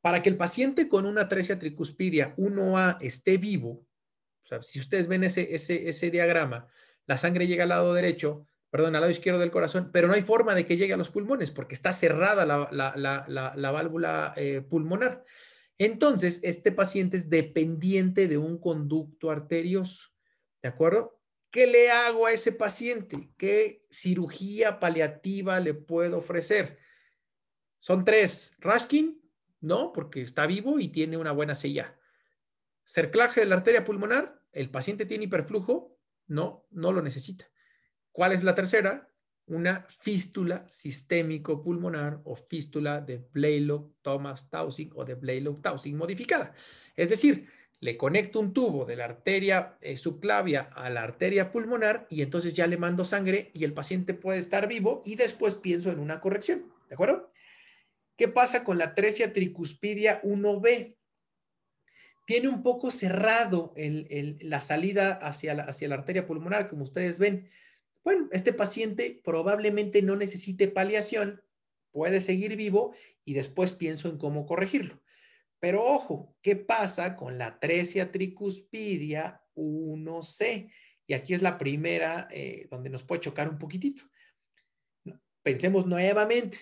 Para que el paciente con una atresia tricuspidia 1A esté vivo, o sea, si ustedes ven ese, ese, diagrama, la sangre llega al lado derecho, perdón, al lado izquierdo del corazón, pero no hay forma de que llegue a los pulmones porque está cerrada la, válvula eh, pulmonar. Entonces, este paciente es dependiente de un conducto arterioso, ¿de acuerdo? ¿Qué le hago a ese paciente? ¿Qué cirugía paliativa le puedo ofrecer? Son tres, Rashkin, no, porque está vivo y tiene una buena silla. Cerclaje de la arteria pulmonar, el paciente tiene hiperflujo, no, no lo necesita. ¿Cuál es la tercera? Una fístula sistémico pulmonar o fístula de blaylock thomas Tausing o de blaylock Tausing modificada. Es decir, le conecto un tubo de la arteria eh, subclavia a la arteria pulmonar y entonces ya le mando sangre y el paciente puede estar vivo y después pienso en una corrección. ¿De acuerdo? ¿Qué pasa con la Tresia tricuspidia 1B? Tiene un poco cerrado la salida hacia la, arteria pulmonar, como ustedes ven. Bueno, este paciente probablemente no necesite paliación, puede seguir vivo y después pienso en cómo corregirlo. Pero ojo, ¿qué pasa con la Tresia tricuspidia 1C? Y aquí es la primera eh, donde nos puede chocar un poquitito. Pensemos nuevamente,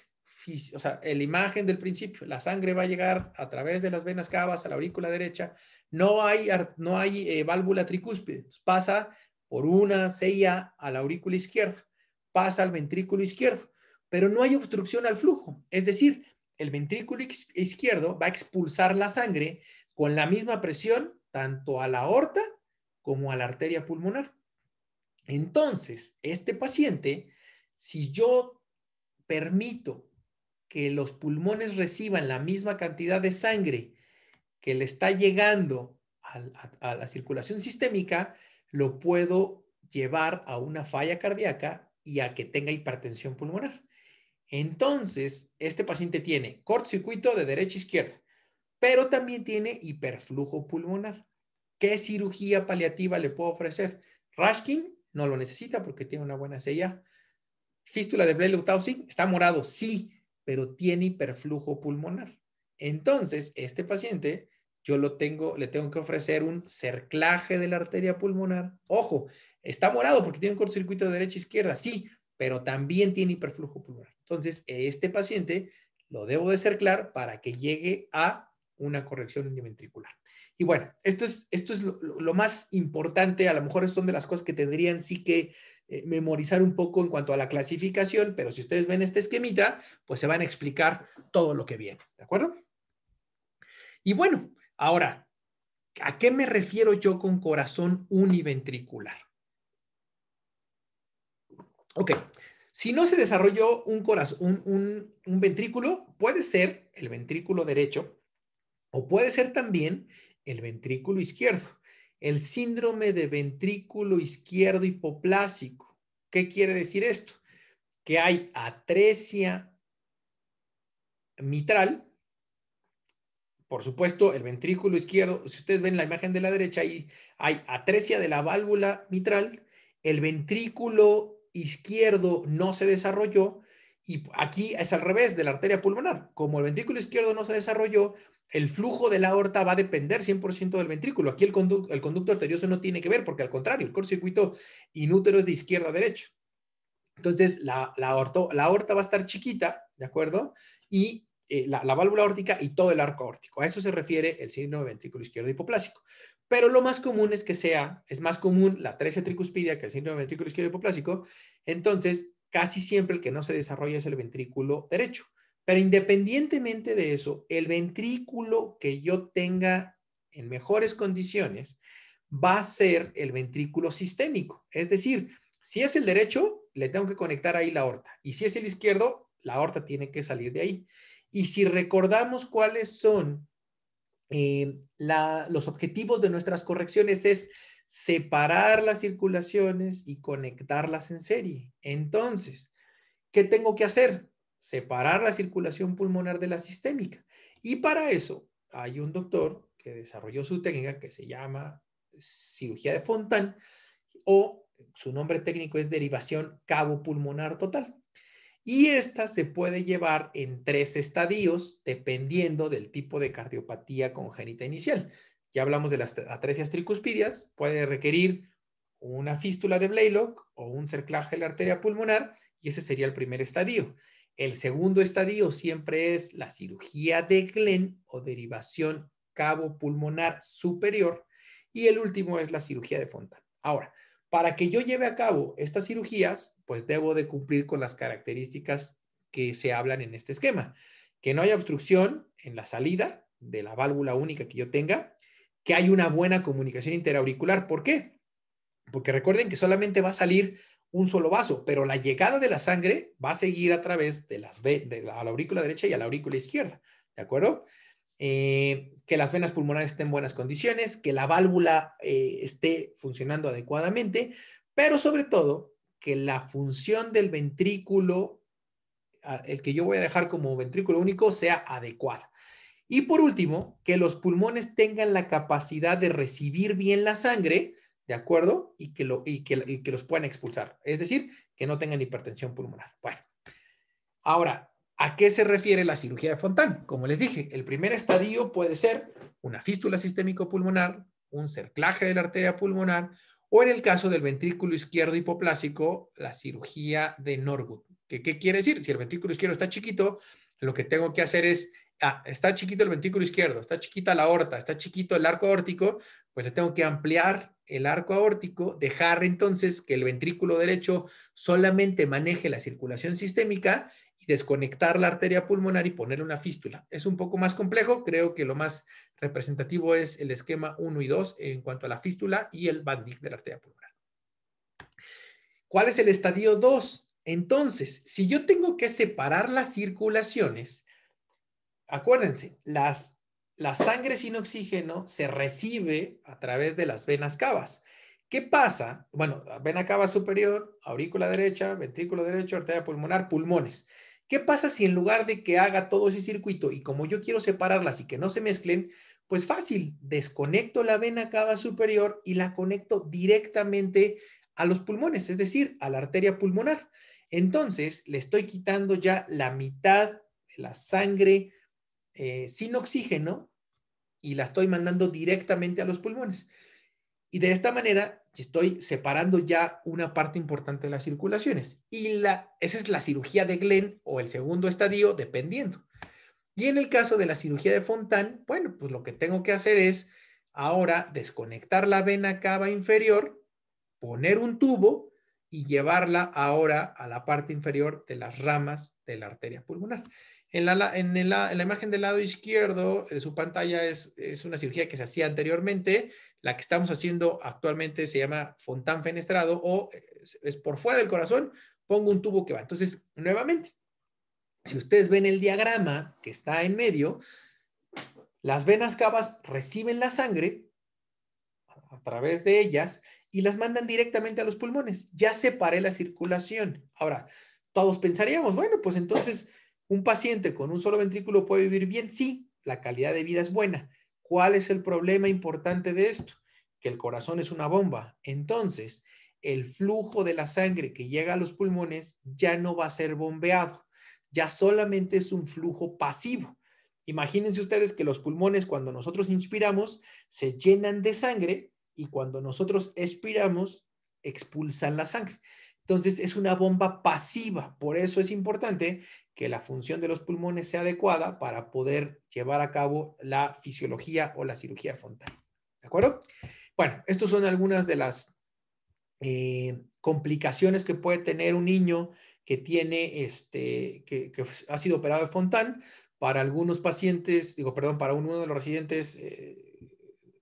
o sea, la imagen del principio, la sangre va a llegar a través de las venas cavas a la aurícula derecha, no hay, no hay eh, válvula tricúspide, pasa por una sella a la aurícula izquierda, pasa al ventrículo izquierdo, pero no hay obstrucción al flujo, es decir, el ventrículo izquierdo va a expulsar la sangre con la misma presión tanto a la aorta como a la arteria pulmonar. Entonces, este paciente, si yo permito que los pulmones reciban la misma cantidad de sangre que le está llegando a, la circulación sistémica, lo puedo llevar a una falla cardíaca y a que tenga hipertensión pulmonar. Entonces, este paciente tiene cortocircuito de derecha a izquierda, pero también tiene hiperflujo pulmonar. ¿Qué cirugía paliativa le puedo ofrecer? Rashkin no lo necesita porque tiene una buena sella. Fístula de blei está morado, sí, pero tiene hiperflujo pulmonar. Entonces, este paciente, yo lo tengo, le tengo que ofrecer un cerclaje de la arteria pulmonar. Ojo, está morado porque tiene un cortocircuito de derecha e izquierda, sí, pero también tiene hiperflujo pulmonar. Entonces, este paciente lo debo de cerclar para que llegue a una corrección univentricular. Y bueno, esto es, esto es lo, lo, más importante, a lo mejor son de las cosas que tendrían sí que eh, memorizar un poco en cuanto a la clasificación, pero si ustedes ven este esquemita, pues se van a explicar todo lo que viene, ¿de acuerdo? Y bueno, ahora, ¿a qué me refiero yo con corazón univentricular? Ok, si no se desarrolló un, corazón, un ventrículo, puede ser el ventrículo derecho o puede ser también el ventrículo izquierdo el síndrome de ventrículo izquierdo hipoplásico. ¿Qué quiere decir esto? Que hay atresia mitral. Por supuesto, el ventrículo izquierdo, si ustedes ven la imagen de la derecha, hay atresia de la válvula mitral, el ventrículo izquierdo no se desarrolló, y aquí es al revés de la arteria pulmonar. Como el ventrículo izquierdo no se desarrolló, el flujo de la aorta va a depender 100% del ventrículo. Aquí el, conducto, arterioso no tiene que ver, porque al contrario, el cortocircuito inútero es de izquierda a derecha. Entonces, la, la, la aorta va a estar chiquita, ¿de acuerdo? Y eh, la, válvula órtica y todo el arco aórtico. A eso se refiere el signo de ventrículo izquierdo hipoplásico. Pero lo más común es que sea, es más común la 13 tricuspidia que el signo de ventrículo izquierdo hipoplásico. Entonces, casi siempre el que no se desarrolla es el ventrículo derecho. Pero independientemente de eso, el ventrículo que yo tenga en mejores condiciones va a ser el ventrículo sistémico. Es decir, si es el derecho, le tengo que conectar ahí la aorta. Y si es el izquierdo, la aorta tiene que salir de ahí. Y si recordamos cuáles son eh, los objetivos de nuestras correcciones, es separar las circulaciones y conectarlas en serie. Entonces, ¿qué tengo que hacer? Separar la circulación pulmonar de la sistémica. Y para eso hay un doctor que desarrolló su técnica que se llama cirugía de Fontan o su nombre técnico es derivación cabo pulmonar total. Y esta se puede llevar en tres estadios dependiendo del tipo de cardiopatía congénita inicial ya hablamos de las atresias tricuspidias, puede requerir una fístula de Blaylock o un cerclaje de la arteria pulmonar, y ese sería el primer estadio. El segundo estadio siempre es la cirugía de Glenn o derivación cabo pulmonar superior, y el último es la cirugía de Fontan. Ahora, para que yo lleve a cabo estas cirugías, pues debo de cumplir con las características que se hablan en este esquema. Que no haya obstrucción en la salida de la válvula única que yo tenga, que hay una buena comunicación interauricular. ¿Por qué? Porque recuerden que solamente va a salir un solo vaso, pero la llegada de la sangre va a seguir a través de las la, a la aurícula derecha y a la aurícula izquierda, ¿de acuerdo? Eh, que las venas pulmonares estén en buenas condiciones, que la válvula eh, esté funcionando adecuadamente, pero sobre todo que la función del ventrículo, el que yo voy a dejar como ventrículo único, sea adecuada. Y por último, que los pulmones tengan la capacidad de recibir bien la sangre, ¿de acuerdo? Y que, lo, y que, los puedan expulsar. Es decir, que no tengan hipertensión pulmonar. Bueno, ahora, ¿a qué se refiere la cirugía de Fontán? Como les dije, el primer estadio puede ser una fístula sistémico pulmonar, un cerclaje de la arteria pulmonar, o en el caso del ventrículo izquierdo hipoplásico, la cirugía de Norwood. ¿Qué, ¿Qué quiere decir? Si el ventrículo izquierdo está chiquito, lo que tengo que hacer es ah, está chiquito el ventrículo izquierdo, está chiquita la aorta, está chiquito el arco aórtico, pues le tengo que ampliar el arco aórtico, dejar entonces que el ventrículo derecho solamente maneje la circulación sistémica y desconectar la arteria pulmonar y ponerle una fístula. Es un poco más complejo, creo que lo más representativo es el esquema 1 y 2 en cuanto a la fístula y el bandic de la arteria pulmonar. ¿Cuál es el estadio 2? Entonces, si yo tengo que separar las circulaciones, acuérdense, la sangre sin oxígeno se recibe a través de las venas cavas. ¿Qué pasa? Bueno, vena cava superior, aurícula derecha, ventrículo derecho, arteria pulmonar, pulmones. ¿Qué pasa si en lugar de que haga todo ese circuito y como yo quiero separarlas y que no se mezclen, pues fácil, desconecto la vena cava superior y la conecto directamente a los pulmones, es decir, a la arteria pulmonar. Entonces, le estoy quitando ya la mitad de la sangre eh, sin oxígeno y la estoy mandando directamente a los pulmones. Y de esta manera estoy separando ya una parte importante de las circulaciones. Y esa es la cirugía de Glenn o el segundo estadio, dependiendo. Y en el caso de la cirugía de Fontán, bueno, pues lo que tengo que hacer es ahora desconectar la vena cava inferior, poner un tubo y llevarla ahora a la parte inferior de las ramas de la arteria pulmonar. En la, imagen del lado izquierdo de eh, su pantalla es, una cirugía que se hacía anteriormente. La que estamos haciendo actualmente se llama fontán fenestrado o eh, es, es por fuera del corazón, pongo un tubo que va. Entonces, nuevamente, si ustedes ven el diagrama que está en medio, las venas cavas reciben la sangre a través de ellas y las mandan directamente a los pulmones. Ya separé la circulación. Ahora, todos pensaríamos, bueno, pues entonces ¿Un paciente con un solo ventrículo puede vivir bien? Sí, la calidad de vida es buena. ¿Cuál es el problema importante de esto? Que el corazón es una bomba. Entonces, el flujo de la sangre que llega a los pulmones ya no va a ser bombeado, ya solamente es un flujo pasivo. Imagínense ustedes que los pulmones cuando nosotros inspiramos se llenan de sangre y cuando nosotros expiramos expulsan la sangre. Entonces es una bomba pasiva, por eso es importante que la función de los pulmones sea adecuada para poder llevar a cabo la fisiología o la cirugía frontal. ¿De acuerdo? Bueno, estas son algunas de las eh, complicaciones que puede tener un niño que tiene este, que, ha sido operado de Fontán. Para algunos pacientes, digo, perdón, para uno de los residentes, eh,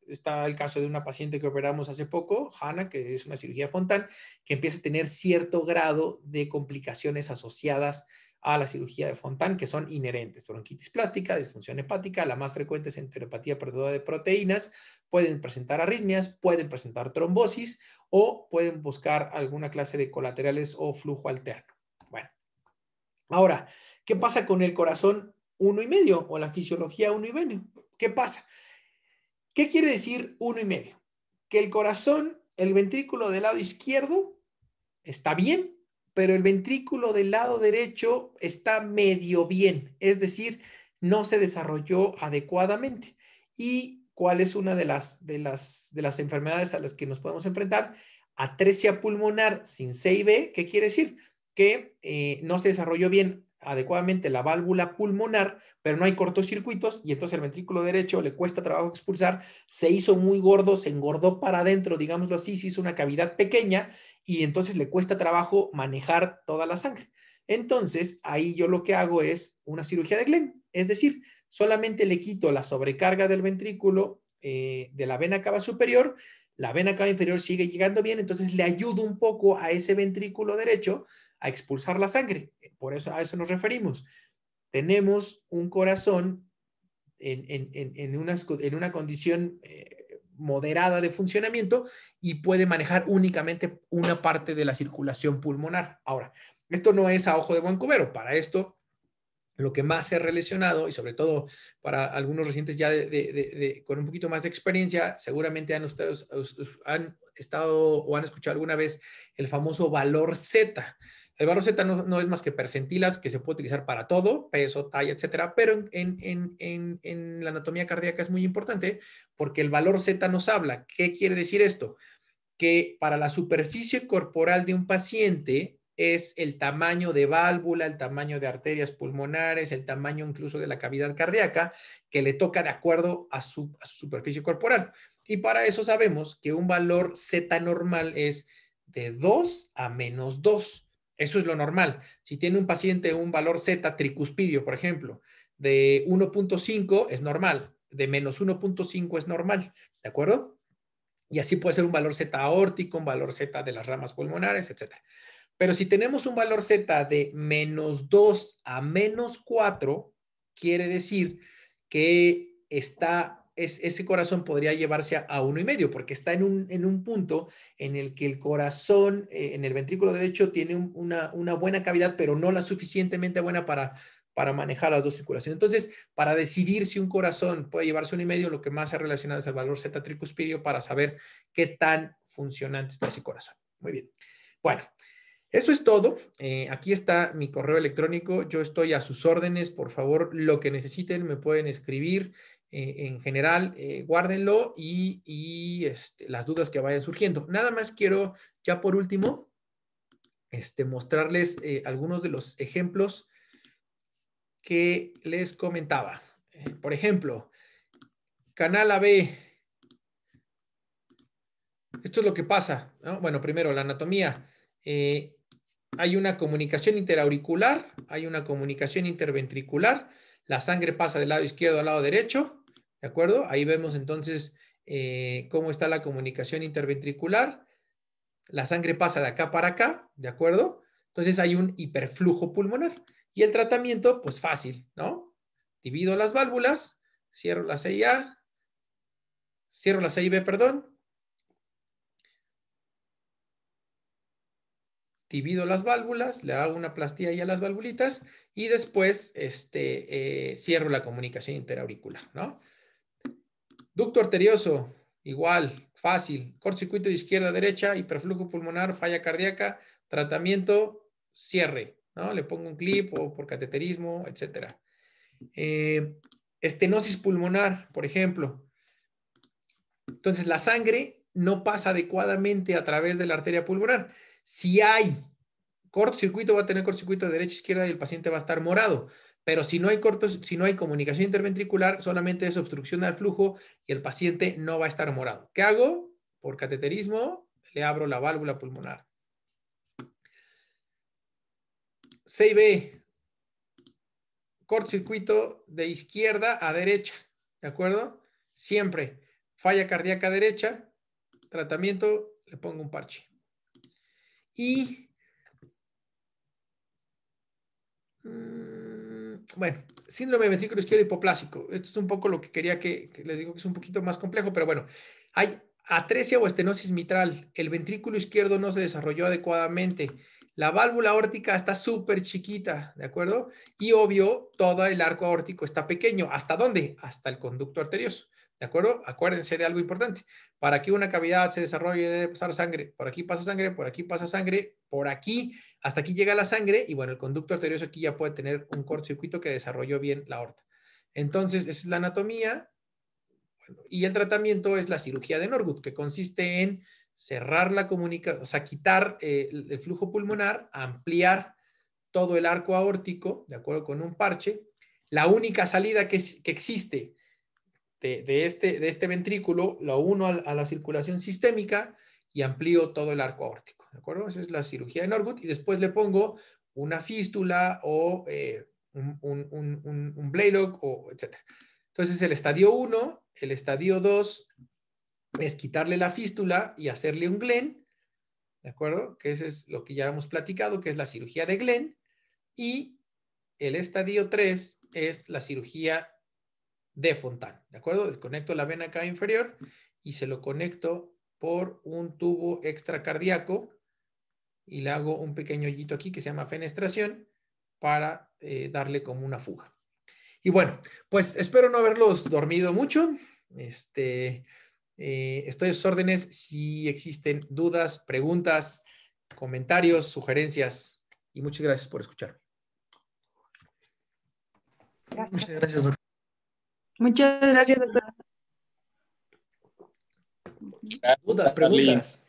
está el caso de una paciente que operamos hace poco, Hanna, que es una cirugía Fontán, que empieza a tener cierto grado de complicaciones asociadas a la cirugía de Fontán, que son inherentes, bronquitis plástica, disfunción hepática, la más frecuente es enteropatía perdida de proteínas, pueden presentar arritmias, pueden presentar trombosis o pueden buscar alguna clase de colaterales o flujo alterno. Bueno, ahora, ¿qué pasa con el corazón uno y medio o la fisiología uno y medio? ¿Qué pasa? ¿Qué quiere decir uno y medio? Que el corazón, el ventrículo del lado izquierdo está bien, pero el ventrículo del lado derecho está medio bien, es decir, no se desarrolló adecuadamente. ¿Y cuál es una de las, de las, de las enfermedades a las que nos podemos enfrentar? Atresia pulmonar sin B. ¿qué quiere decir? Que eh, no se desarrolló bien adecuadamente la válvula pulmonar, pero no hay cortocircuitos y entonces el ventrículo derecho le cuesta trabajo expulsar, se hizo muy gordo, se engordó para adentro, digámoslo así, se hizo una cavidad pequeña y entonces le cuesta trabajo manejar toda la sangre. Entonces, ahí yo lo que hago es una cirugía de Glenn, es decir, solamente le quito la sobrecarga del ventrículo eh, de la vena cava superior, la vena cava inferior sigue llegando bien, entonces le ayudo un poco a ese ventrículo derecho a expulsar la sangre. Por eso a eso nos referimos. Tenemos un corazón en, una, condición eh, moderada de funcionamiento y puede manejar únicamente una parte de la circulación pulmonar. Ahora, esto no es a ojo de buen cubero. Para esto, lo que más se ha relacionado, y sobre todo para algunos recientes ya de, con un poquito más de experiencia, seguramente han, han estado o han escuchado alguna vez el famoso valor Z. El valor Z no, es más que percentilas que se puede utilizar para todo, peso, talla, etcétera, pero en, la anatomía cardíaca es muy importante porque el valor Z nos habla. ¿Qué quiere decir esto? Que para la superficie corporal de un paciente es el tamaño de válvula, el tamaño de arterias pulmonares, el tamaño incluso de la cavidad cardíaca que le toca de acuerdo a su, a su superficie corporal. Y para eso sabemos que un valor Z normal es de 2 a menos 2 eso es lo normal. Si tiene un paciente un valor Z tricuspidio, por ejemplo, de 1.5 es normal, de menos 1.5 es normal, ¿de acuerdo? Y así puede ser un valor Z aórtico, un valor Z de las ramas pulmonares, etc. Pero si tenemos un valor Z de menos 2 a menos 4, quiere decir que está ese corazón podría llevarse a, uno y medio, porque está en un, punto en el que el corazón, eh, en el ventrículo derecho, tiene una, buena cavidad, pero no la suficientemente buena para, manejar las dos circulaciones. Entonces, para decidir si un corazón puede llevarse uno y medio, lo que más se relaciona es el valor Z tricuspidio para saber qué tan funcionante está ese corazón. Muy bien. Bueno, eso es todo. Eh, aquí está mi correo electrónico. Yo estoy a sus órdenes. Por favor, lo que necesiten me pueden escribir. Eh, en general, eh, guárdenlo y, este, las dudas que vayan surgiendo. Nada más quiero, ya por último, este, mostrarles eh, algunos de los ejemplos que les comentaba. por ejemplo, canal AB. Esto es lo que pasa. Bueno, primero, la anatomía hay una comunicación interauricular, hay una comunicación interventricular, la sangre pasa del lado izquierdo al lado derecho, ¿De acuerdo? Ahí vemos entonces eh, cómo está la comunicación interventricular. La sangre pasa de acá para acá, ¿de acuerdo? Entonces hay un hiperflujo pulmonar. Y el tratamiento, pues fácil, ¿no? Divido las válvulas, cierro la CIA, cierro la CIB, perdón. Divido las válvulas, le hago una plastilla ahí a las válvulitas y después este, eh, cierro la comunicación interauricular, ¿no? Ducto arterioso, igual, fácil. Cortocircuito de izquierda a derecha, hiperflujo pulmonar, falla cardíaca, tratamiento, cierre. ¿no? Le pongo un clip o por cateterismo, etc. Eh, estenosis pulmonar, por ejemplo. Entonces, la sangre no pasa adecuadamente a través de la arteria pulmonar. Si hay cortocircuito, va a tener cortocircuito de derecha a izquierda y el paciente va a estar morado. Pero si no hay cortos, si no hay comunicación interventricular, solamente es obstrucción al flujo y el paciente no va a estar morado. ¿Qué hago? Por cateterismo le abro la válvula pulmonar. B. cortocircuito de izquierda a derecha, ¿de acuerdo? Siempre falla cardíaca derecha, tratamiento, le pongo un parche. Y mm, bueno, síndrome de ventrículo izquierdo hipoplásico. Esto es un poco lo que quería que, les digo que es un poquito más complejo, pero bueno, hay atresia o estenosis mitral. El ventrículo izquierdo no se desarrolló adecuadamente. La válvula aórtica está súper chiquita, ¿de acuerdo? Y obvio, todo el arco aórtico está pequeño. ¿Hasta dónde? Hasta el conducto arterioso. ¿De acuerdo? Acuérdense de algo importante. Para que una cavidad se desarrolle debe pasar sangre. Por aquí pasa sangre, por aquí pasa sangre, por aquí, hasta aquí llega la sangre y bueno, el conducto arterioso aquí ya puede tener un cortocircuito que desarrolló bien la aorta. Entonces, esa es la anatomía y el tratamiento es la cirugía de Norwood, que consiste en cerrar la comunicación, o sea, quitar eh, el, flujo pulmonar, ampliar todo el arco aórtico, de acuerdo con un parche. La única salida que, que existe de, este, de este ventrículo, lo uno a, la circulación sistémica y amplío todo el arco aórtico. ¿De acuerdo? Esa es la cirugía de Norwood y después le pongo una fístula o eh, un, Blaylock, o etc. Entonces, el estadio 1, el estadio 2 es quitarle la fístula y hacerle un Glenn, ¿de acuerdo? Que ese es lo que ya hemos platicado, que es la cirugía de Glenn. Y el estadio 3 es la cirugía de Fontán, ¿de acuerdo? Desconecto la vena acá inferior y se lo conecto por un tubo extracardíaco y le hago un pequeño hoyito aquí que se llama fenestración para eh, darle como una fuga. Y bueno, pues espero no haberlos dormido mucho. Este, eh, estoy a sus órdenes si existen dudas, preguntas, comentarios, sugerencias y muchas gracias por escucharme. Muchas gracias. Doctor. Muchas gracias, doctora. Dudas, preguntas.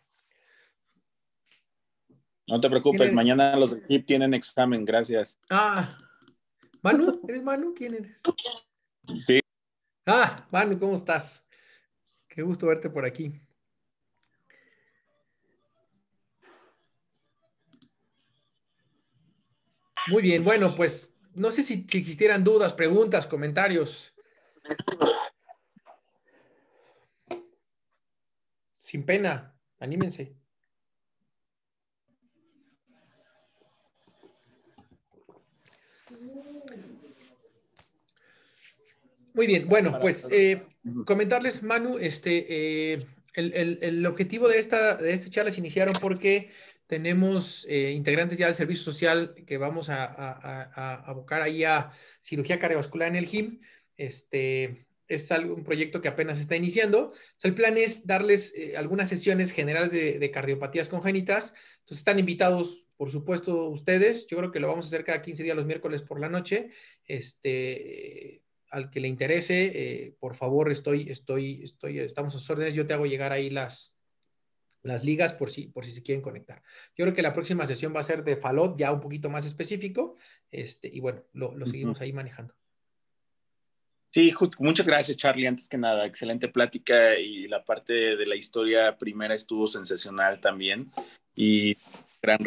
No te preocupes, mañana los de CIP tienen examen, gracias. Ah, Manu, ¿eres Manu? ¿Quién eres? Sí. Ah, Manu, ¿cómo estás? Qué gusto verte por aquí. Muy bien, bueno, pues no sé si, si existieran dudas, preguntas, comentarios. Sin pena, anímense. Muy bien, bueno, pues eh, comentarles, Manu, este, eh, el, objetivo de esta, de esta charla se iniciaron porque tenemos eh, integrantes ya del servicio social que vamos a, a abocar ahí a cirugía cardiovascular en el GIM este, es algo, un proyecto que apenas está iniciando. el plan es darles eh, algunas sesiones generales de, cardiopatías congénitas. Entonces, están invitados, por supuesto, ustedes. Yo creo que lo vamos a hacer cada 15 días los miércoles por la noche. Este, al que le interese, eh, por favor, estoy, estoy, estoy, estamos a sus órdenes. Yo te hago llegar ahí las, las ligas por si, por si se quieren conectar. Yo creo que la próxima sesión va a ser de Falot, ya un poquito más específico. Este, y bueno, lo seguimos ahí manejando. Sí, muchas gracias Charlie, antes que nada, excelente plática y la parte de la historia primera estuvo sensacional también y gran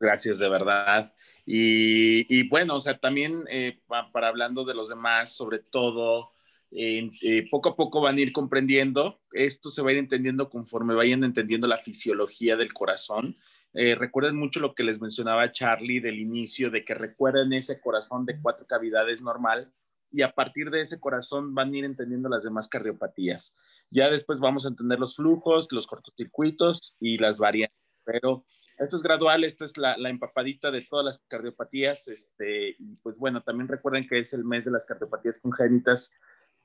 gracias de verdad. Y, bueno, o sea, también eh, para, hablando de los demás, sobre todo, eh, poco a poco van a ir comprendiendo, esto se va a ir entendiendo conforme vayan entendiendo la fisiología del corazón. Eh, recuerden mucho lo que les mencionaba Charlie del inicio, de que recuerden ese corazón de cuatro cavidades normal, y a partir de ese corazón van a ir entendiendo las demás cardiopatías. Ya después vamos a entender los flujos, los cortocircuitos y las variantes, pero esto es gradual, esto es la, empapadita de todas las cardiopatías, este, y pues bueno, también recuerden que es el mes de las cardiopatías congénitas,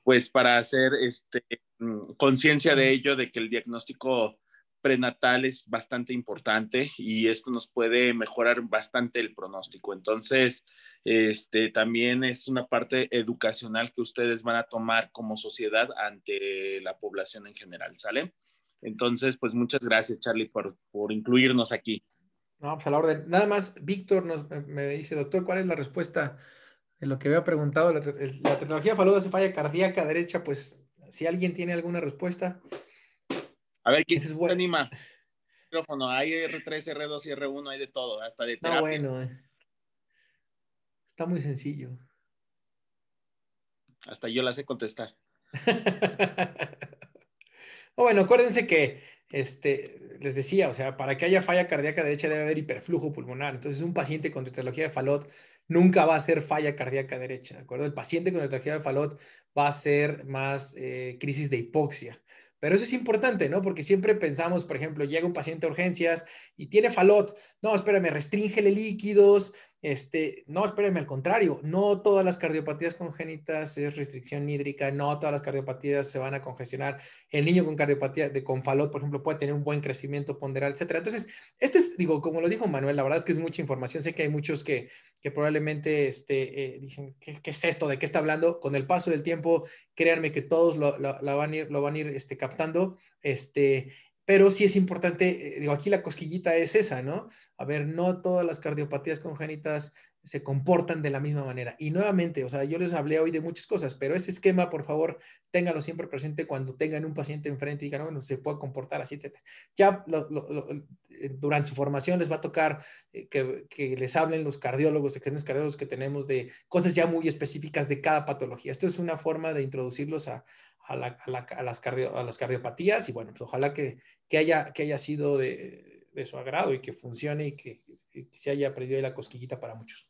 pues para hacer este, mm, conciencia de ello, de que el diagnóstico prenatal es bastante importante y esto nos puede mejorar bastante el pronóstico. Entonces, este, también es una parte educacional que ustedes van a tomar como sociedad ante la población en general, ¿sale? Entonces, pues muchas gracias, Charlie, por, por incluirnos aquí. No, pues a la orden. Nada más, Víctor nos, eh, me dice, doctor, ¿cuál es la respuesta de lo que había preguntado? La, tecnología faluda se falla cardíaca derecha, pues si alguien tiene alguna respuesta. A ver, ¿quién es bueno. anima? Micrófono, hay R3, R2 y R1, hay de todo, hasta de terapia. bueno. Eh. Está muy sencillo. Hasta yo la sé contestar. Oh, bueno, acuérdense que este, les decía, o sea, para que haya falla cardíaca derecha debe haber hiperflujo pulmonar. Entonces, un paciente con tetralogía de Fallot nunca va a ser falla cardíaca derecha, ¿de acuerdo? El paciente con tetralogía de Fallot va a ser más eh, crisis de hipoxia. Pero eso es importante, ¿no? Porque siempre pensamos, por ejemplo, llega un paciente a urgencias y tiene falot. No, espérame, restríngele líquidos, este, no, espérenme, al contrario, no todas las cardiopatías congénitas es restricción hídrica, no todas las cardiopatías se van a congestionar. El niño con cardiopatía de confalot, por ejemplo, puede tener un buen crecimiento ponderal, etcétera. Entonces, este es, digo, como lo dijo Manuel, la verdad es que es mucha información. Sé que hay muchos que, que probablemente este, eh, dicen, ¿qué, es esto? ¿De qué está hablando? Con el paso del tiempo, créanme que todos lo, van a ir, lo van a ir este, captando. Este, pero sí es importante, eh, digo, aquí la cosquillita es esa, ¿no? A ver, no todas las cardiopatías congénitas se comportan de la misma manera. Y nuevamente, o sea, yo les hablé hoy de muchas cosas, pero ese esquema, por favor, ténganlo siempre presente cuando tengan un paciente enfrente y digan, ah, bueno, se puede comportar así, etc. Ya eh, durante su formación les va a tocar eh, que, les hablen los cardiólogos, excelentes cardiólogos que tenemos de cosas ya muy específicas de cada patología. Esto es una forma de introducirlos a, a, las, a las cardiopatías y bueno, pues ojalá que, haya, que haya sido de, su agrado y que funcione y que, se haya aprendido la cosquillita para muchos.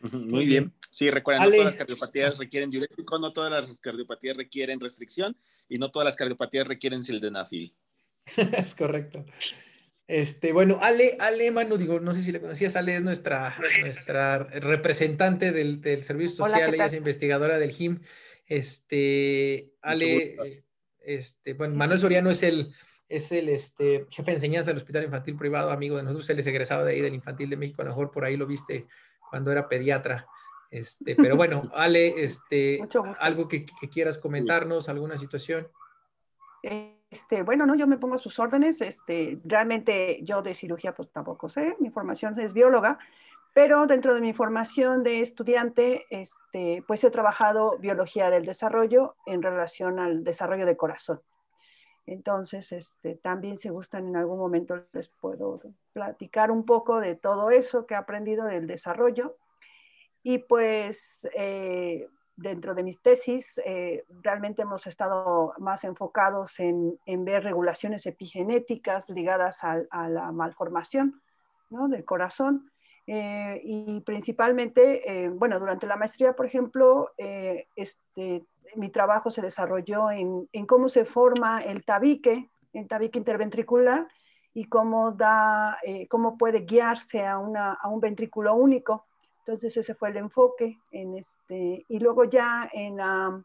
Pues muy bien. Sí, recuerden, no todas las cardiopatías requieren diurético, no todas las cardiopatías requieren restricción y no todas las cardiopatías requieren sildenafil. es correcto. Este, bueno, Ale, Ale Manu, digo, no sé si le conocías, Ale es nuestra, nuestra representante del, Servicio Social, ella es investigadora del GIM. Este, Ale, este, bueno, Manuel Soriano es el, es el este, jefe de enseñanza del Hospital Infantil Privado, amigo de nosotros, él es egresado de ahí del Infantil de México, a lo mejor por ahí lo viste cuando era pediatra. Este, pero bueno, Ale, este, algo que, quieras comentarnos, alguna situación. Eh, este, bueno, no, yo me pongo a sus órdenes. Este, realmente yo de cirugía pues tampoco sé, mi formación es bióloga, pero dentro de mi formación de estudiante, este, pues he trabajado biología del desarrollo en relación al desarrollo de corazón. Entonces, este, también si gustan en algún momento les puedo platicar un poco de todo eso que he aprendido del desarrollo. Y pues eh, dentro de mis tesis, eh, realmente hemos estado más enfocados en, ver regulaciones epigenéticas ligadas a, la malformación del corazón. Eh, y principalmente, eh, bueno, durante la maestría, por ejemplo, este, mi trabajo se desarrolló en, cómo se forma el tabique, el tabique interventricular, y cómo, da, cómo puede guiarse a un ventrículo único. Entonces ese fue el enfoque en este, y luego ya en la,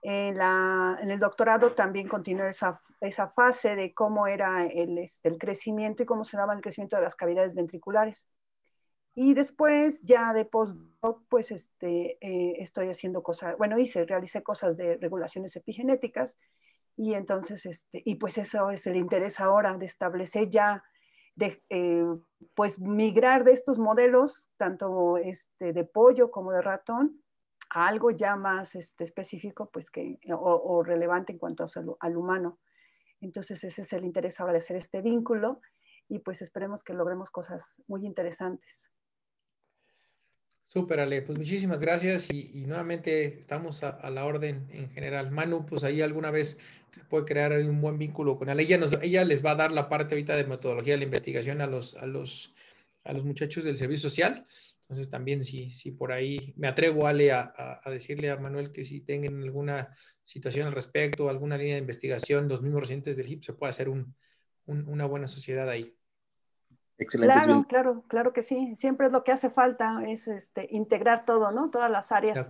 en, la, en, el doctorado también continué esa, esa fase de cómo era el, este, el, crecimiento y cómo se daba el crecimiento de las cavidades ventriculares. Y después ya de postdoc, pues este, eh, estoy haciendo cosas, bueno, hice, realicé cosas de regulaciones epigenéticas y entonces, este, y pues eso es el interés ahora de establecer ya de, eh, pues migrar de estos modelos, tanto este, de pollo como de ratón, a algo ya más este, específico pues que, o, relevante en cuanto a al humano. Entonces ese es el interés ahora de hacer este vínculo y pues esperemos que logremos cosas muy interesantes. Súper, Ale. Pues muchísimas gracias y, nuevamente estamos a, la orden en general. Manu, pues ahí alguna vez se puede crear un buen vínculo con Ale. Ella, ella les va a dar la parte ahorita de metodología de la investigación a los, a los, a los muchachos del servicio social. Entonces también si, por ahí me atrevo, Ale, a, decirle a Manuel que si tienen alguna situación al respecto, alguna línea de investigación, los mismos recientes del HIP, se puede hacer una buena sociedad ahí. Excelente. Claro, claro, claro que sí. Siempre es lo que hace falta, es este, integrar todo, ¿no? Todas las áreas.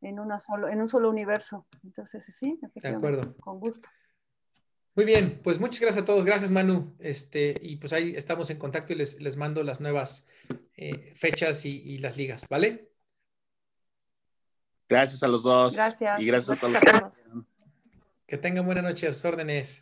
En, una solo, en un solo universo. Entonces, sí, de acuerdo. Con gusto. Muy bien, pues muchas gracias a todos. Gracias, Manu. Este, y pues ahí estamos en contacto y les, les mando las nuevas eh, fechas y, las ligas, ¿vale? Gracias a los dos. Gracias. Y gracias, a todos. A todos. Que tengan buena noche a sus órdenes.